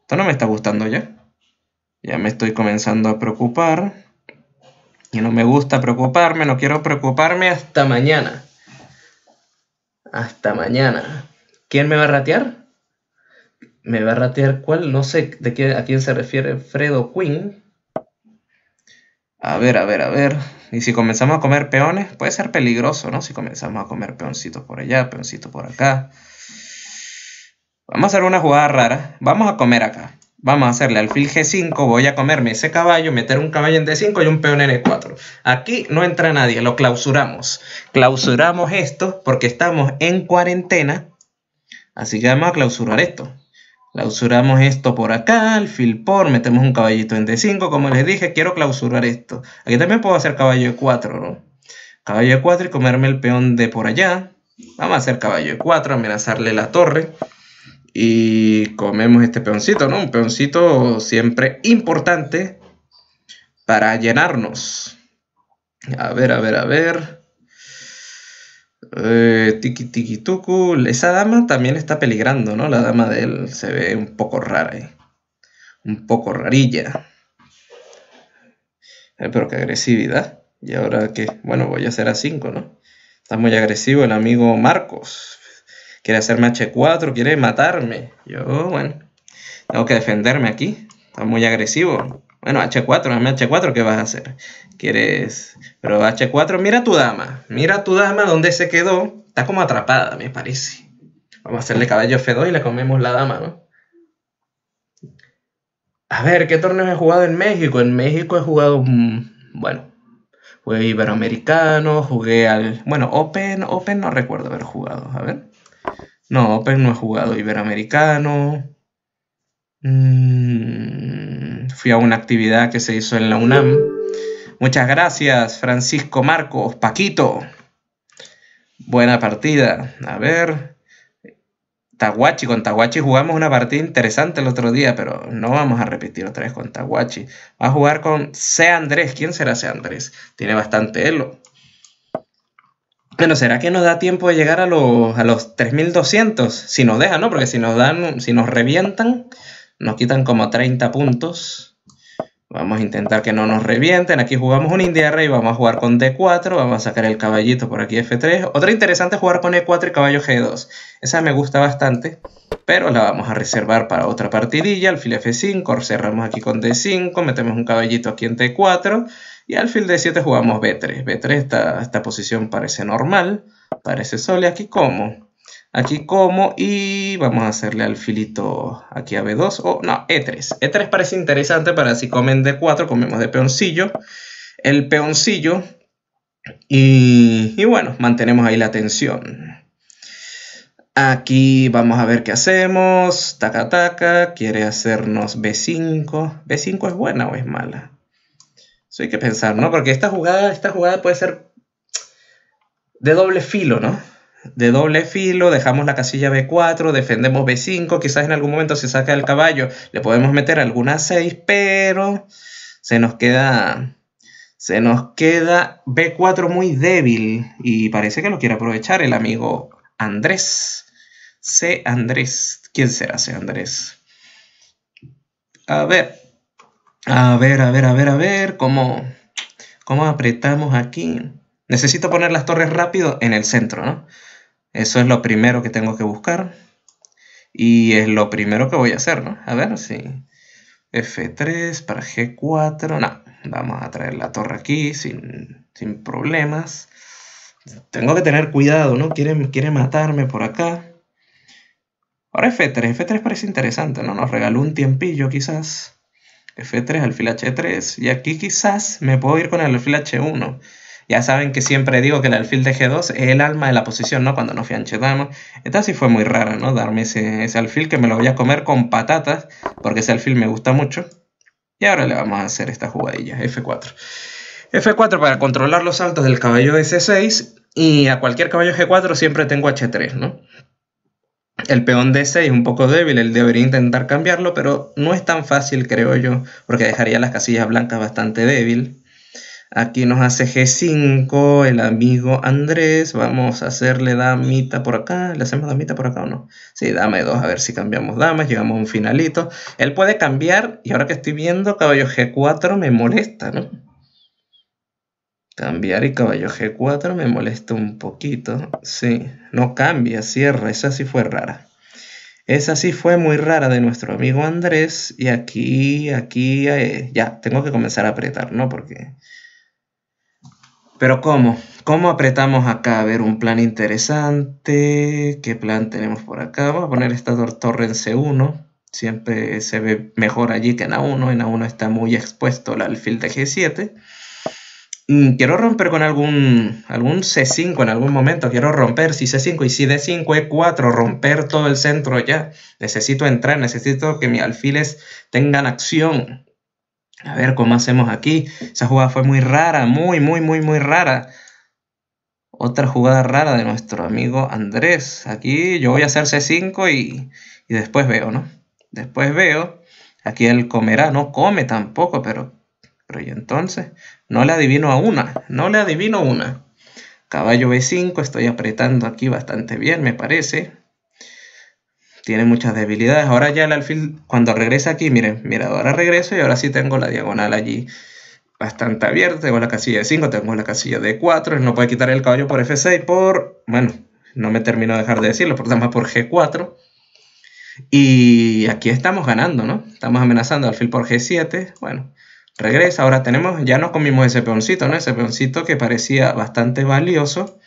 Esto no me está gustando ya. Ya me estoy comenzando a preocupar. Y no me gusta preocuparme, no quiero preocuparme hasta mañana. Hasta mañana. ¿Quién me va a ratear? ¿Me va a ratear cuál? No sé de qué, a quién se refiere Fredo Quinn. A ver, a ver, a ver. Y si comenzamos a comer peones, puede ser peligroso, ¿no? Si comenzamos a comer peoncitos por allá, peoncitos por acá. Vamos a hacer una jugada rara. Vamos a comer acá. Vamos a hacerle alfil G5, voy a comerme ese caballo, meter un caballo en D5 y un peón en E4. Aquí no entra nadie, lo clausuramos. Clausuramos esto porque estamos en cuarentena, así que vamos a clausurar esto. Clausuramos esto por acá, alfil por, metemos un caballito en D5, como les dije, quiero clausurar esto. Aquí también puedo hacer caballo E4, ¿no? Caballo E4 y comerme el peón de por allá. Vamos a hacer caballo E4, amenazarle la torre y comemos este peoncito, ¿no? Un peoncito siempre importante para llenarnos. A ver, a ver, a ver. Eh, tiki tiki tuku. Esa dama también está peligrando, ¿no? La dama de él se ve un poco rara ahí. ¿eh? Un poco rarilla. Eh, pero qué agresividad. Y ahora que, bueno, voy a hacer a 5, ¿no? Está muy agresivo el amigo Marcos quiere hacerme H4, quiere matarme. Yo, bueno, tengo que defenderme aquí. Está muy agresivo. Bueno, H4, dame H4, ¿qué vas a hacer? ¿Quieres...? Pero H4, mira tu dama. Mira tu dama donde se quedó. Está como atrapada, me parece. Vamos a hacerle caballo F2 y le comemos la dama, ¿no? A ver, ¿qué torneos he jugado en México? En México he jugado, mm, bueno, jugué Iberoamericano, jugué al, bueno, Open, Open no recuerdo haber jugado, a ver. No, Open no he jugado Iberoamericano. Mm, fui a una actividad que se hizo en la UNAM. Muchas gracias, Francisco Marcos, Paquito. Buena partida. A ver. Taguachi, con Taguachi jugamos una partida interesante el otro día, pero no vamos a repetir otra vez con Taguachi. Va a jugar con C. Andrés. ¿Quién será C. Andrés? Tiene bastante elo. Bueno, ¿será que nos da tiempo de llegar a los, a los 3200? Si nos dejan, ¿no? Porque si nos dan, si nos revientan, nos quitan como 30 puntos. Vamos a intentar que no nos revienten. Aquí jugamos un India Rey, vamos a jugar con D4, vamos a sacar el caballito por aquí F3. Otra interesante es jugar con E4 y caballo G2. Esa me gusta bastante, pero la vamos a reservar para otra partidilla. Alfil F5, cerramos aquí con D5, metemos un caballito aquí en d 4 y al fil de 7 jugamos B3. B3 esta, esta posición parece normal, parece sol. aquí como. Aquí como y vamos a hacerle al filito aquí a B2 o no, E3. E3 parece interesante para si comen D4, comemos de peoncillo. El peoncillo y, y bueno, mantenemos ahí la tensión. Aquí vamos a ver qué hacemos. Taca, taca. Quiere hacernos B5. ¿B5 es buena o es mala? hay que pensar, ¿no? Porque esta jugada, esta jugada puede ser de doble filo, ¿no? De doble filo, dejamos la casilla B4, defendemos B5, quizás en algún momento se saca el caballo, le podemos meter alguna 6, pero se nos queda se nos queda B4 muy débil y parece que lo quiere aprovechar el amigo Andrés. C. Andrés. ¿Quién será C. Andrés? A ver, a ver, a ver, a ver, a ver, ¿cómo, cómo apretamos aquí? Necesito poner las torres rápido en el centro, ¿no? Eso es lo primero que tengo que buscar. Y es lo primero que voy a hacer, ¿no? A ver si... F3 para G4. No, vamos a traer la torre aquí sin, problemas. Tengo que tener cuidado, ¿no? Quiere, quiere matarme por acá. Ahora F3. F3 parece interesante, ¿no? Nos regaló un tiempillo quizás. F3, alfil H3. Y aquí quizás me puedo ir con el alfil H1. Ya saben que siempre digo que el alfil de G2 es el alma de la posición, ¿no? Cuando no fui anche dama. Esta sí fue muy rara, ¿no? Darme ese, alfil que me lo voy a comer con patatas, porque ese alfil me gusta mucho. Y ahora le vamos a hacer esta jugadilla, F4. F4 para controlar los saltos del caballo de c 6 y a cualquier caballo G4 siempre tengo H3, ¿no? El peón D6 es un poco débil, él debería intentar cambiarlo, pero no es tan fácil, creo yo, porque dejaría las casillas blancas bastante débil. Aquí nos hace G5, el amigo Andrés. Vamos a hacerle damita por acá. ¿Le hacemos damita por acá o no? Sí, dame dos, a ver si cambiamos damas. Llegamos a un finalito. Él puede cambiar, y ahora que estoy viendo, caballo G4 me molesta, ¿no? Cambiar y caballo G4 me molesta un poquito. Sí, no cambia, cierra. Esa sí fue rara. Esa sí fue muy rara de nuestro amigo Andrés. Y aquí, aquí, eh, ya, tengo que comenzar a apretar, ¿no? Porque... Pero ¿cómo? ¿Cómo apretamos acá? A ver, un plan interesante. ¿Qué plan tenemos por acá? Vamos a poner esta torre en C1. Siempre se ve mejor allí que en A1. En A1 está muy expuesto el alfil de G7. Mm, quiero romper con algún, algún C5 en algún momento, quiero romper si C5 y si D5, E4, romper todo el centro ya. Necesito entrar, necesito que mis alfiles tengan acción. A ver cómo hacemos aquí. Esa jugada fue muy rara, muy, muy, muy, muy rara. Otra jugada rara de nuestro amigo Andrés. Aquí yo voy a hacer C5 y, después veo, ¿no? Después veo. Aquí él comerá, no come tampoco, pero, pero y entonces no le adivino a una, no le adivino una. Caballo B5, estoy apretando aquí bastante bien, me parece. Tiene muchas debilidades. Ahora ya el alfil, cuando regresa aquí, miren, mira, ahora regreso y ahora sí tengo la diagonal allí bastante abierta. Tengo la casilla de 5, tengo la casilla de 4. no puede quitar el caballo por F6 por... Bueno, no me termino de dejar de decirlo, por por G4. Y aquí estamos ganando, ¿no? Estamos amenazando alfil por G7. Bueno, Regresa, ahora tenemos, ya nos comimos ese peoncito, ¿no? Ese peoncito que parecía bastante valioso.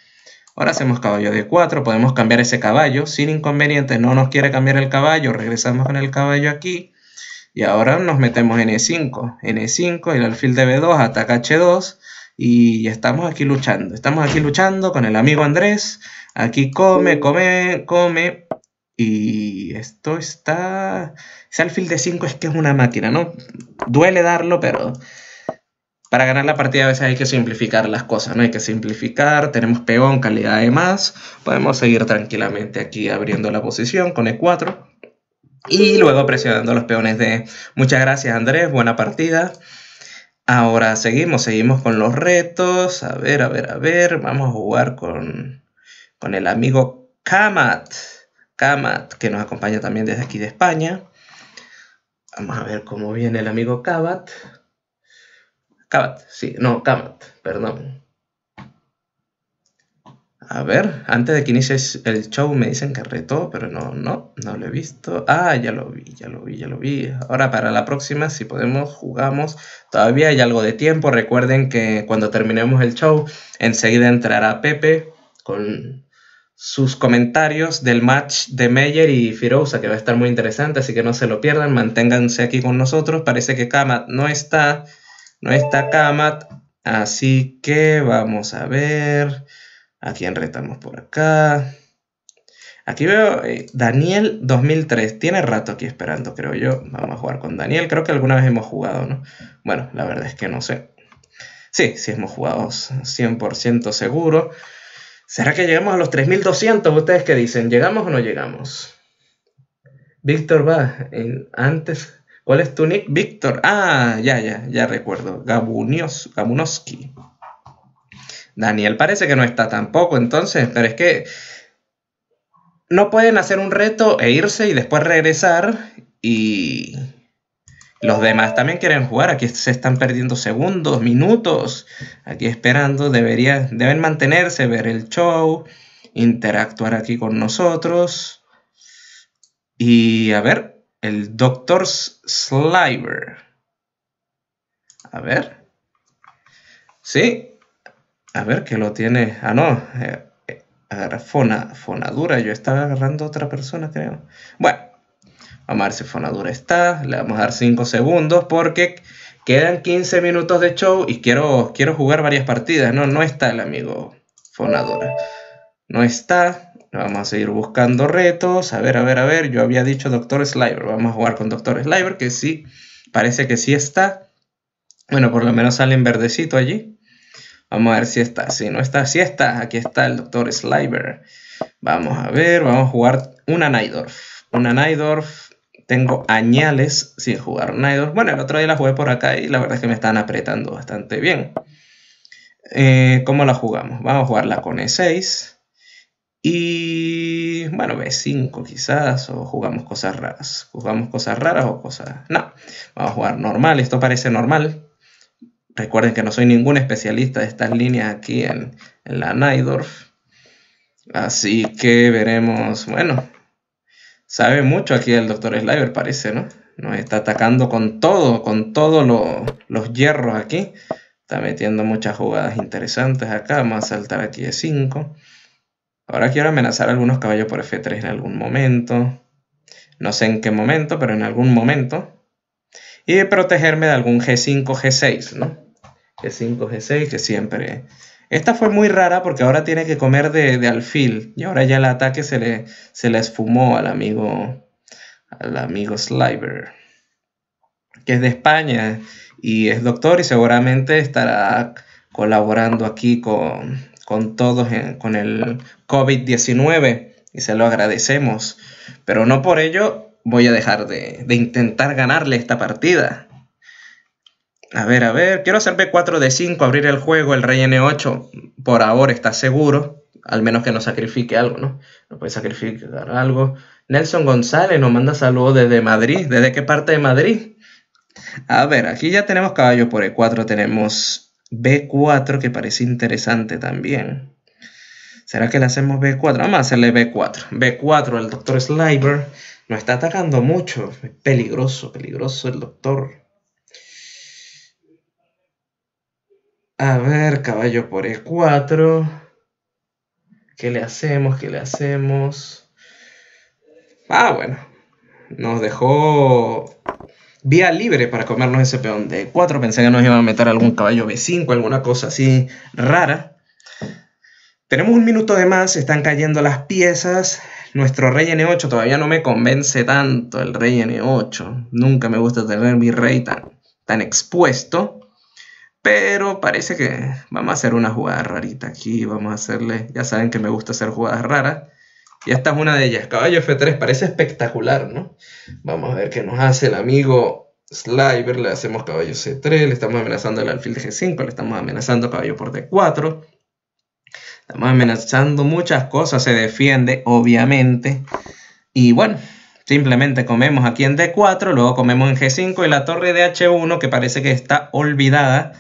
Ahora hacemos caballo de 4, podemos cambiar ese caballo sin inconvenientes, no nos quiere cambiar el caballo, regresamos con el caballo aquí. Y ahora nos metemos en E5, e 5 e el alfil de B2, ataca H2 y estamos aquí luchando. Estamos aquí luchando con el amigo Andrés, aquí come, come, come, y esto está. Ese alfil de 5 es que es una máquina, ¿no? Duele darlo, pero para ganar la partida a veces hay que simplificar las cosas, ¿no? Hay que simplificar, tenemos peón, calidad de más, podemos seguir tranquilamente aquí abriendo la posición con E4 y luego presionando los peones de muchas gracias Andrés, buena partida. Ahora seguimos, seguimos con los retos, a ver, a ver, a ver, vamos a jugar con, con el amigo Kamat. Kamat, que nos acompaña también desde aquí de España. Vamos a ver cómo viene el amigo Kabat. Kabat, sí, no, Kamat, perdón. A ver, antes de que inicie el show me dicen que retó, pero no, no, no lo he visto. Ah, ya lo vi, ya lo vi, ya lo vi. Ahora para la próxima, si podemos, jugamos. Todavía hay algo de tiempo. Recuerden que cuando terminemos el show, enseguida entrará Pepe con sus comentarios del match de Meyer y Firouza, que va a estar muy interesante, así que no se lo pierdan, manténganse aquí con nosotros. Parece que Kamat no está, no está Kamat, así que vamos a ver a quién retamos por acá. Aquí veo eh, Daniel 2003, tiene rato aquí esperando, creo yo. Vamos a jugar con Daniel, creo que alguna vez hemos jugado, ¿no? Bueno, la verdad es que no sé. Sí, sí hemos jugado 100% seguro. ¿Será que llegamos a los 3200? ¿Ustedes que dicen? ¿Llegamos o no llegamos? Víctor va, antes, ¿cuál es tu nick? Víctor, ah, ya, ya, ya recuerdo, Gabunios, Gabunoski. Daniel parece que no está tampoco, entonces, pero es que no pueden hacer un reto e irse y después regresar y los demás también quieren jugar, aquí se están perdiendo segundos, minutos, aquí esperando, debería, deben mantenerse, ver el show, interactuar aquí con nosotros. Y a ver, el Dr. Sliver. A ver. Sí. A ver, que lo tiene. Ah, no. agarra eh, eh, fonadura. Yo estaba agarrando a otra persona, creo. Bueno si Fonadora está, le vamos a dar 5 segundos porque quedan 15 minutos de show y quiero, quiero jugar varias partidas. No, no está el amigo Fonadora. No está. Vamos a seguir buscando retos. A ver, a ver, a ver. Yo había dicho Doctor Sliver. Vamos a jugar con Doctor Sliver, que sí, parece que sí está. Bueno, por lo menos sale en verdecito allí. Vamos a ver si está. Si no está, si está. Aquí está el Doctor Sliver. Vamos a ver. Vamos a jugar una Naidorf. Una Naidorf. Tengo añales sin jugar Nidor. Bueno, el otro día la jugué por acá y la verdad es que me están apretando bastante bien. Eh, ¿Cómo la jugamos? Vamos a jugarla con E6. Y bueno, B5 quizás, o jugamos cosas raras. Jugamos cosas raras o cosas... No, vamos a jugar normal, esto parece normal. Recuerden que no soy ningún especialista de estas líneas aquí en, la Naidorf. Así que veremos, bueno, sabe mucho aquí el doctor Sliver, parece, ¿no? Nos está atacando con todo, con todos los hierros aquí. Está metiendo muchas jugadas interesantes acá. Vamos a saltar aquí e 5. Ahora quiero amenazar algunos caballos por F3 en algún momento. No sé en qué momento, pero en algún momento. Y protegerme de algún G5, G6, ¿no? G5, G6, que siempre esta fue muy rara porque ahora tiene que comer de, alfil y ahora ya el ataque se le, se le esfumó al amigo, al amigo Sliver, que es de España y es doctor y seguramente estará colaborando aquí con, con todos, con el COVID-19 y se lo agradecemos. Pero no por ello voy a dejar de, de intentar ganarle esta partida. A ver, a ver, quiero hacer B4, de 5 abrir el juego, el rey N8. Por ahora está seguro, al menos que no sacrifique algo, ¿no? No puede sacrificar algo. Nelson González nos manda saludos desde Madrid. ¿Desde qué parte de Madrid? A ver, aquí ya tenemos caballo por E4, tenemos B4 que parece interesante también. ¿Será que le hacemos B4? Vamos a hacerle B4. B4, el doctor Sliver nos está atacando mucho. Es peligroso, peligroso el doctor. A ver, caballo por E4. ¿Qué le hacemos? ¿Qué le hacemos? Ah, bueno. Nos dejó vía libre para comernos ese peón de 4. E Pensé que nos iban a meter algún caballo B5, alguna cosa así rara. Tenemos un minuto de más, están cayendo las piezas. Nuestro rey N8 todavía no me convence tanto el rey N8. Nunca me gusta tener mi rey tan, tan expuesto. Pero parece que vamos a hacer una jugada rarita aquí. Vamos a hacerle. Ya saben que me gusta hacer jugadas raras. Y esta es una de ellas. Caballo F3 parece espectacular, ¿no? Vamos a ver qué nos hace el amigo Sliver. Le hacemos caballo C3. Le estamos amenazando el alfil G5. Le estamos amenazando caballo por D4. Estamos amenazando muchas cosas. Se defiende, obviamente. Y bueno, Simplemente comemos aquí en D4, luego comemos en G5 y la torre de H1 que parece que está olvidada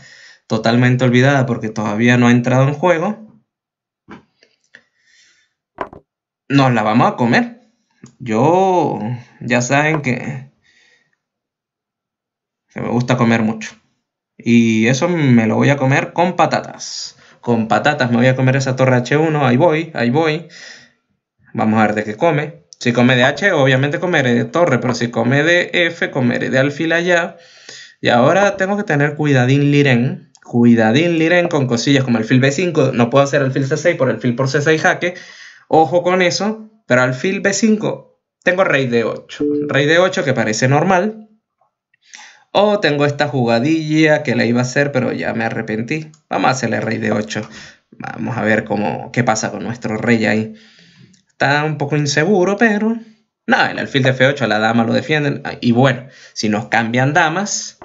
totalmente olvidada porque todavía no ha entrado en juego, nos la vamos a comer. Yo, ya saben que, me gusta comer mucho. Y eso me lo voy a comer con patatas. Con patatas me voy a comer esa torre H1. Ahí voy, ahí voy. Vamos a ver de qué come. Si come de H, obviamente comeré de torre, pero si come de F, comeré de alfil allá. Y ahora tengo que tener cuidadín, Liren, cuidadín liren con cosillas como el fil B5, no puedo hacer el fil C6 por el fil por C6 jaque, ojo con eso, pero al fil B5 tengo rey de 8 rey de 8 que parece normal, o tengo esta jugadilla que la iba a hacer pero ya me arrepentí, vamos a hacerle rey de 8 vamos a ver cómo, qué pasa con nuestro rey ahí. Está un poco inseguro, pero... Nada, el alfil de F8 a la dama lo defienden. Ah, y bueno, si nos cambian damas,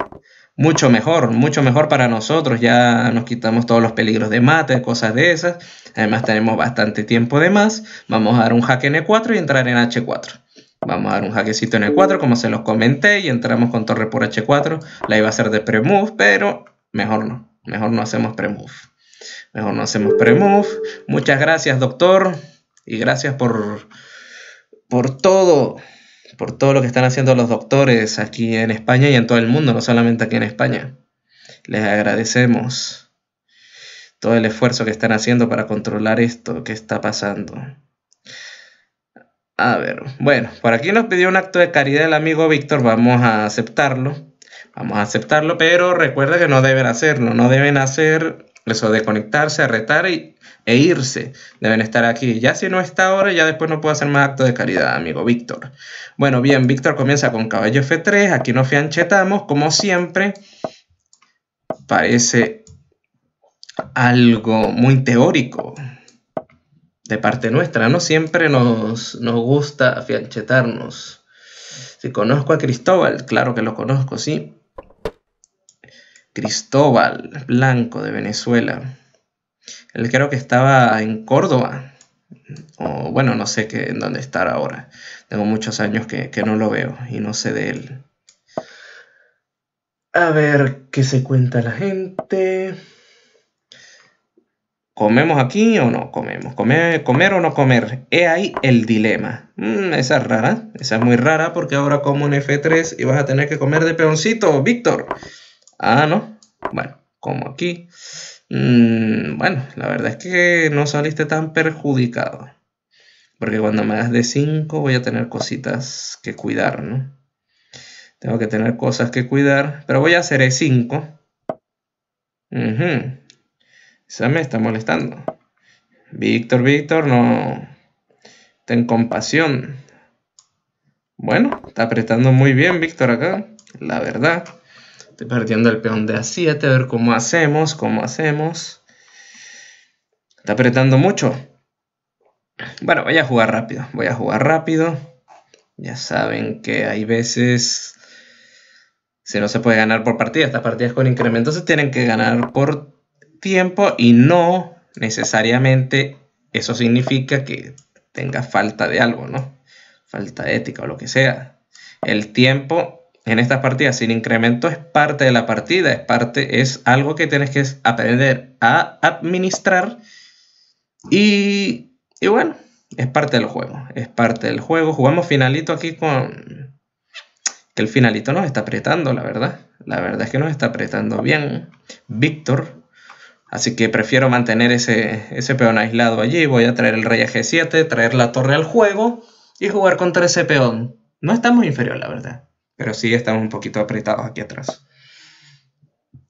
mucho mejor, mucho mejor para nosotros. Ya nos quitamos todos los peligros de mate, cosas de esas. Además tenemos bastante tiempo de más. Vamos a dar un hack en E4 y entrar en H4. Vamos a dar un hackecito en E4, como se los comenté, y entramos con torre por H4. La iba a ser de pre-move, pero mejor no. Mejor no hacemos pre-move. Mejor no hacemos pre-move. Muchas gracias, doctor. Y gracias por, por todo por todo lo que están haciendo los doctores aquí en España y en todo el mundo, no solamente aquí en España. Les agradecemos todo el esfuerzo que están haciendo para controlar esto que está pasando. A ver, bueno, por aquí nos pidió un acto de caridad el amigo Víctor, vamos a aceptarlo. Vamos a aceptarlo, pero recuerda que no deben hacerlo, no deben hacer eso de conectarse, retar e irse. Deben estar aquí. Ya si no está ahora, ya después no puedo hacer más acto de caridad, amigo Víctor. Bueno, bien, Víctor comienza con caballo F3. Aquí nos fianchetamos, como siempre. Parece algo muy teórico de parte nuestra, ¿no? Siempre nos, nos gusta fianchetarnos Si conozco a Cristóbal, claro que lo conozco, sí. Cristóbal Blanco de Venezuela. Él creo que estaba en Córdoba, o bueno, no sé qué, en dónde estar ahora. Tengo muchos años que, no lo veo y no sé de él. A ver qué se cuenta la gente. ¿Comemos aquí o no comemos? ¿Comer, comer o no comer? He ahí el dilema. Mm, esa es rara, esa es muy rara porque ahora como un F3 y vas a tener que comer de peoncito, Víctor. Ah, no. Bueno, como aquí. Mm, bueno, la verdad es que no saliste tan perjudicado. Porque cuando me das de 5 voy a tener cositas que cuidar, ¿no? Tengo que tener cosas que cuidar. Pero voy a hacer E5. Esa me está molestando. Víctor, Víctor, no. Ten compasión. Bueno, está apretando muy bien Víctor acá. La verdad. Estoy perdiendo el peón de A7. A ver cómo hacemos, cómo hacemos. Está apretando mucho. Bueno, voy a jugar rápido. Voy a jugar rápido. Ya saben que hay veces... Si no se puede ganar por partida, estas partidas con incrementos se tienen que ganar por tiempo y no necesariamente eso significa que tenga falta de algo, ¿no? Falta ética o lo que sea. El tiempo en estas partidas sin incremento es parte de la partida, es parte, es algo que tienes que aprender a administrar y, bueno, es parte del juego, es parte del juego. Jugamos finalito aquí con... que el finalito nos está apretando, la verdad. La verdad es que nos está apretando bien Víctor. Así que prefiero mantener ese, ese peón aislado allí. Voy a traer el rey a G7, traer la torre al juego y jugar contra ese peón. No estamos inferior, la verdad. Pero sí estamos un poquito apretados aquí atrás.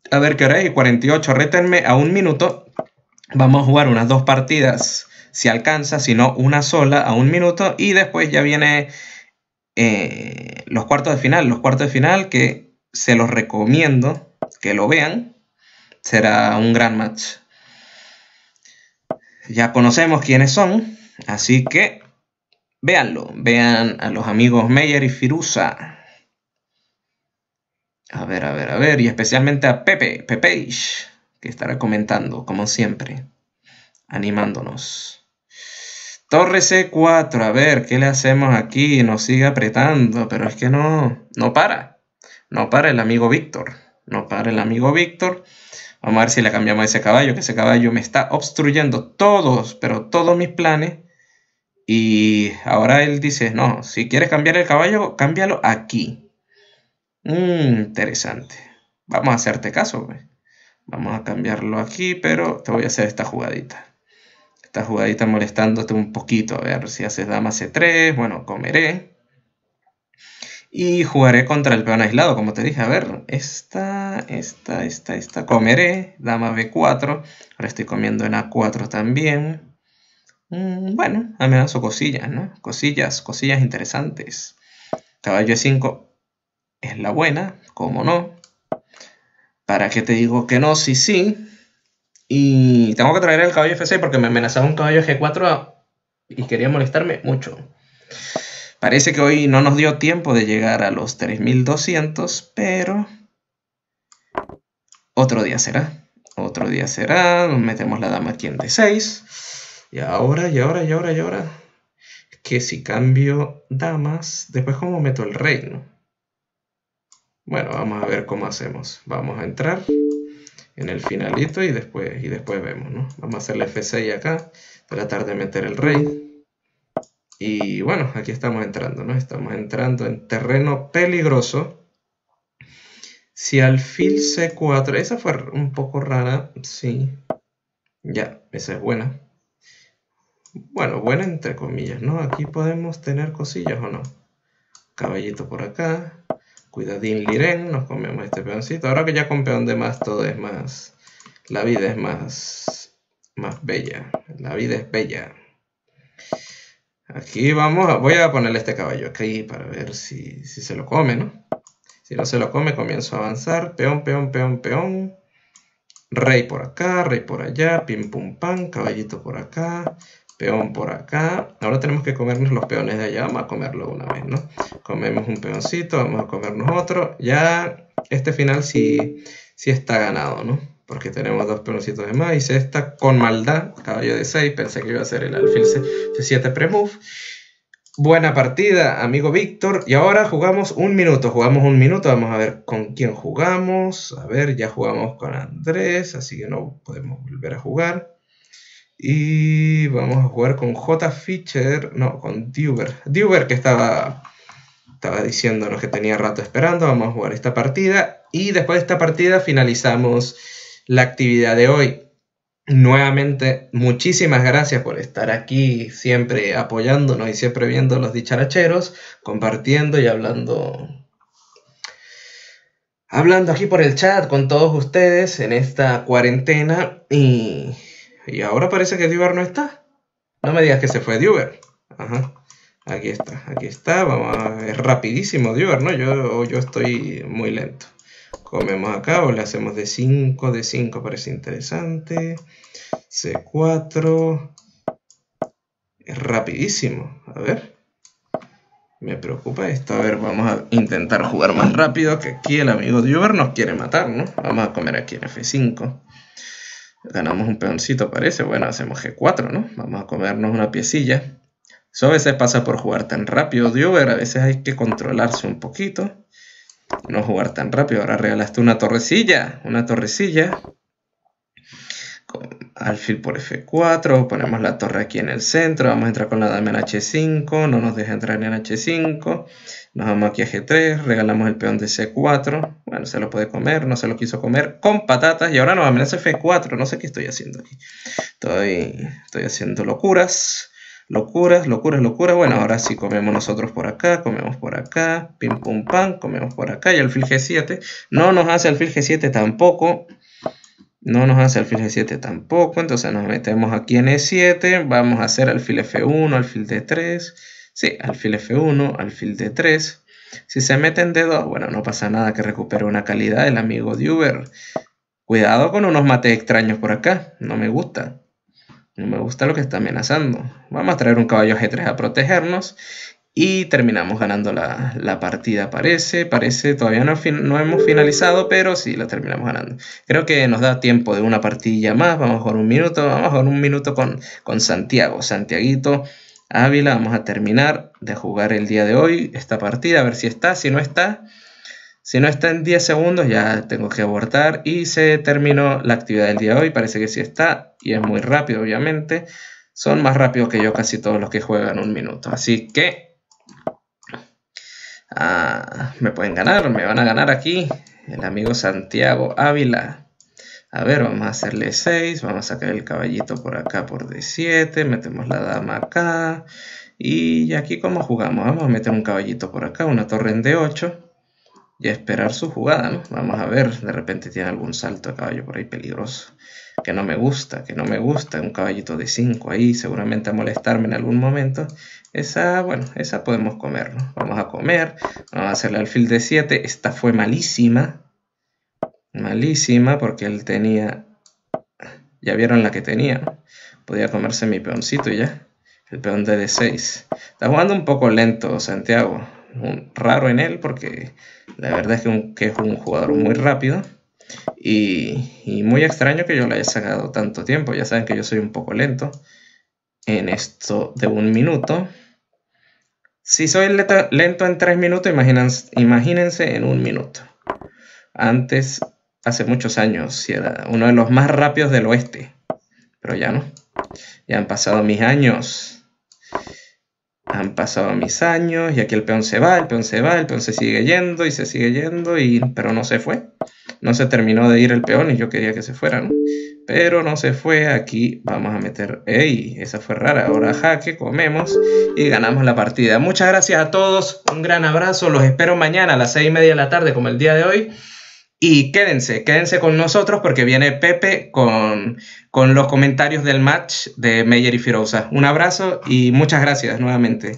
A ver, ¿qué hora es? 48. Rétenme a un minuto. Vamos a jugar unas dos partidas. Si alcanza, si no, una sola a un minuto. Y después ya viene eh, los cuartos de final. Los cuartos de final que se los recomiendo que lo vean. Será un gran match. Ya conocemos quiénes son. Así que véanlo. Vean a los amigos Meyer y Firusa. A ver, a ver, a ver, y especialmente a Pepe, Pepeish, que estará comentando, como siempre, animándonos. Torre C4, a ver, ¿qué le hacemos aquí? Nos sigue apretando, pero es que no, no para. No para el amigo Víctor, no para el amigo Víctor. Vamos a ver si le cambiamos a ese caballo, que ese caballo me está obstruyendo todos, pero todos mis planes. Y ahora él dice, no, si quieres cambiar el caballo, cámbialo aquí. Mm, interesante. Vamos a hacerte caso. Vamos a cambiarlo aquí, pero te voy a hacer esta jugadita. Esta jugadita molestándote un poquito. A ver si haces dama C3. Bueno, comeré. Y jugaré contra el peón aislado, como te dije. A ver, esta, esta, esta, esta. Comeré. Dama B4. Ahora estoy comiendo en A4 también. Mm, bueno, amenazo cosillas, ¿no? Cosillas, cosillas interesantes. Caballo E5 es la buena, como no. ¿Para qué te digo que no? Sí, sí. Y tengo que traer el caballo F6 porque me amenazaba un caballo G4 y quería molestarme mucho. Parece que hoy no nos dio tiempo de llegar a los 3200, pero otro día será. Otro día será. Metemos la dama aquí en D6. Y ahora, y ahora, y ahora, y ahora. Que si cambio damas, después como meto el reino. Bueno, vamos a ver cómo hacemos. Vamos a entrar en el finalito y después, y después vemos, ¿no? Vamos a hacer la F6 acá, tratar de meter el rey. Y bueno, aquí estamos entrando, ¿no? Estamos entrando en terreno peligroso. Si alfil C4, esa fue un poco rara, sí. Ya, esa es buena. Bueno, buena entre comillas, ¿no? Aquí podemos tener cosillas o no. Caballito por acá, Cuidadín Liren, nos comemos este peoncito. Ahora que ya con peón de más todo es más... La vida es más... Más bella. La vida es bella. Aquí vamos, voy a ponerle este caballo aquí para ver si, si, se lo come, ¿no? Si no se lo come, comienzo a avanzar. Peón, peón, peón, peón. Rey por acá, rey por allá, pim pum pam, caballito por acá, peón por acá. Ahora tenemos que comernos los peones de allá. Vamos a comerlo una vez, ¿no? Comemos un peoncito, vamos a comernos otro. Ya este final sí, sí está ganado, ¿no? Porque tenemos dos peoncitos de más. se está con maldad, caballo de 6. Pensé que iba a ser el alfil C7 pre Buena partida, amigo Víctor. Y ahora jugamos un minuto. Jugamos un minuto. Vamos a ver con quién jugamos. A ver, ya jugamos con Andrés, así que no podemos volver a jugar. Y vamos a jugar con J. Fischer, no, con Duber. Duber que estaba, estaba diciéndonos que tenía rato esperando. Vamos a jugar esta partida. Y después de esta partida finalizamos la actividad de hoy. Nuevamente, muchísimas gracias por estar aquí, siempre apoyándonos y siempre viendo los dicharacheros, compartiendo y hablando hablando aquí por el chat con todos ustedes en esta cuarentena y y ahora parece que Duber no está. No me digas que se fue Duber. Ajá. Aquí está, aquí está. Vamos a rapidísimo Duber, ¿no? Yo, yo estoy muy lento. Comemos acá o le hacemos de 5, de 5 parece interesante. C4. Es rapidísimo. A ver. Me preocupa esto. A ver, vamos a intentar jugar más rápido, que aquí el amigo Duber nos quiere matar, ¿no? Vamos a comer aquí en F5. Ganamos un peoncito, parece. Bueno, hacemos G4, ¿no? Vamos a comernos una piecilla. Eso a veces pasa por jugar tan rápido, Diover. A veces hay que controlarse un poquito. No jugar tan rápido. Ahora regalaste una torrecilla. Una torrecilla. Con alfil por F4. Ponemos la torre aquí en el centro. Vamos a entrar con la dama en H5. No nos deja entrar en H5. Nos vamos aquí a G3, regalamos el peón de C4. Bueno, se lo puede comer, no se lo quiso comer con patatas. Y ahora nos amenaza F4. No sé qué estoy haciendo aquí. Estoy, estoy haciendo locuras. Locuras, locuras, locuras. Bueno, ahora sí comemos nosotros por acá, comemos por acá, pim pum pam, comemos por acá. Y alfil G7. No nos hace alfil G7 tampoco. No nos hace alfil G7 tampoco. Entonces nos metemos aquí en E7. Vamos a hacer alfil F1, alfil D3 Sí, alfil F1, alfil D3. Si se meten D2, bueno, no pasa nada que recupere una calidad el amigo Duber. Cuidado con unos mates extraños por acá, no me gusta. No me gusta lo que está amenazando. Vamos a traer un caballo G3 a protegernos y terminamos ganando la, la partida, parece. Parece, todavía no, hemos finalizado, pero sí, la terminamos ganando. Creo que nos da tiempo de una partilla más, vamos con un minuto, vamos con un minuto con, con Santiago. Santiaguito Ávila. Vamos a terminar de jugar el día de hoy esta partida, a ver si está, si no está. Si no está en 10 segundos ya tengo que abortar y se terminó la actividad del día de hoy. Parece que sí está y es muy rápido obviamente. Son más rápidos que yo casi todos los que juegan un minuto. Así que ah, me pueden ganar, me van a ganar aquí el amigo Santiago Ávila. A ver, vamos a hacerle 6, vamos a sacar el caballito por acá por D7, metemos la dama acá. Y aquí como jugamos, vamos a meter un caballito por acá, una torre en D8 y a esperar su jugada, ¿no? Vamos a ver, de repente tiene algún salto de caballo por ahí peligroso, que no me gusta, que no me gusta, un caballito de 5 ahí, seguramente a molestarme en algún momento. Esa, bueno, esa podemos comer, Vamos a comer, vamos a hacerle alfil de 7, esta fue malísima, Malísima porque él tenía... Ya vieron la que tenía. Podía comerse mi peoncito y ya. El peón de D6. Está jugando un poco lento Santiago. raro en él porque la verdad es que, es un jugador muy rápido. Y, muy extraño que yo le haya sacado tanto tiempo. Ya saben que yo soy un poco lento en esto de un minuto. Si soy lento en tres minutos, imagínense en un minuto. Antes hace muchos años y era uno de los más rápidos del oeste, pero ya no. Ya han pasado mis años. Han pasado mis años y aquí el peón se va, el peón se va, el peón se sigue yendo y se sigue yendo, y, pero no se fue. No se terminó de ir el peón y yo quería que se fuera, Pero no se fue, aquí vamos a meter... ¡Ey! Esa fue rara. Ahora jaque, comemos y ganamos la partida. Muchas gracias a todos, un gran abrazo, los espero mañana a las seis y media de la tarde como el día de hoy. Y quédense, quédense con nosotros porque viene Pepe con, con los comentarios del match de Meyer y Firoza. Un abrazo y muchas gracias nuevamente.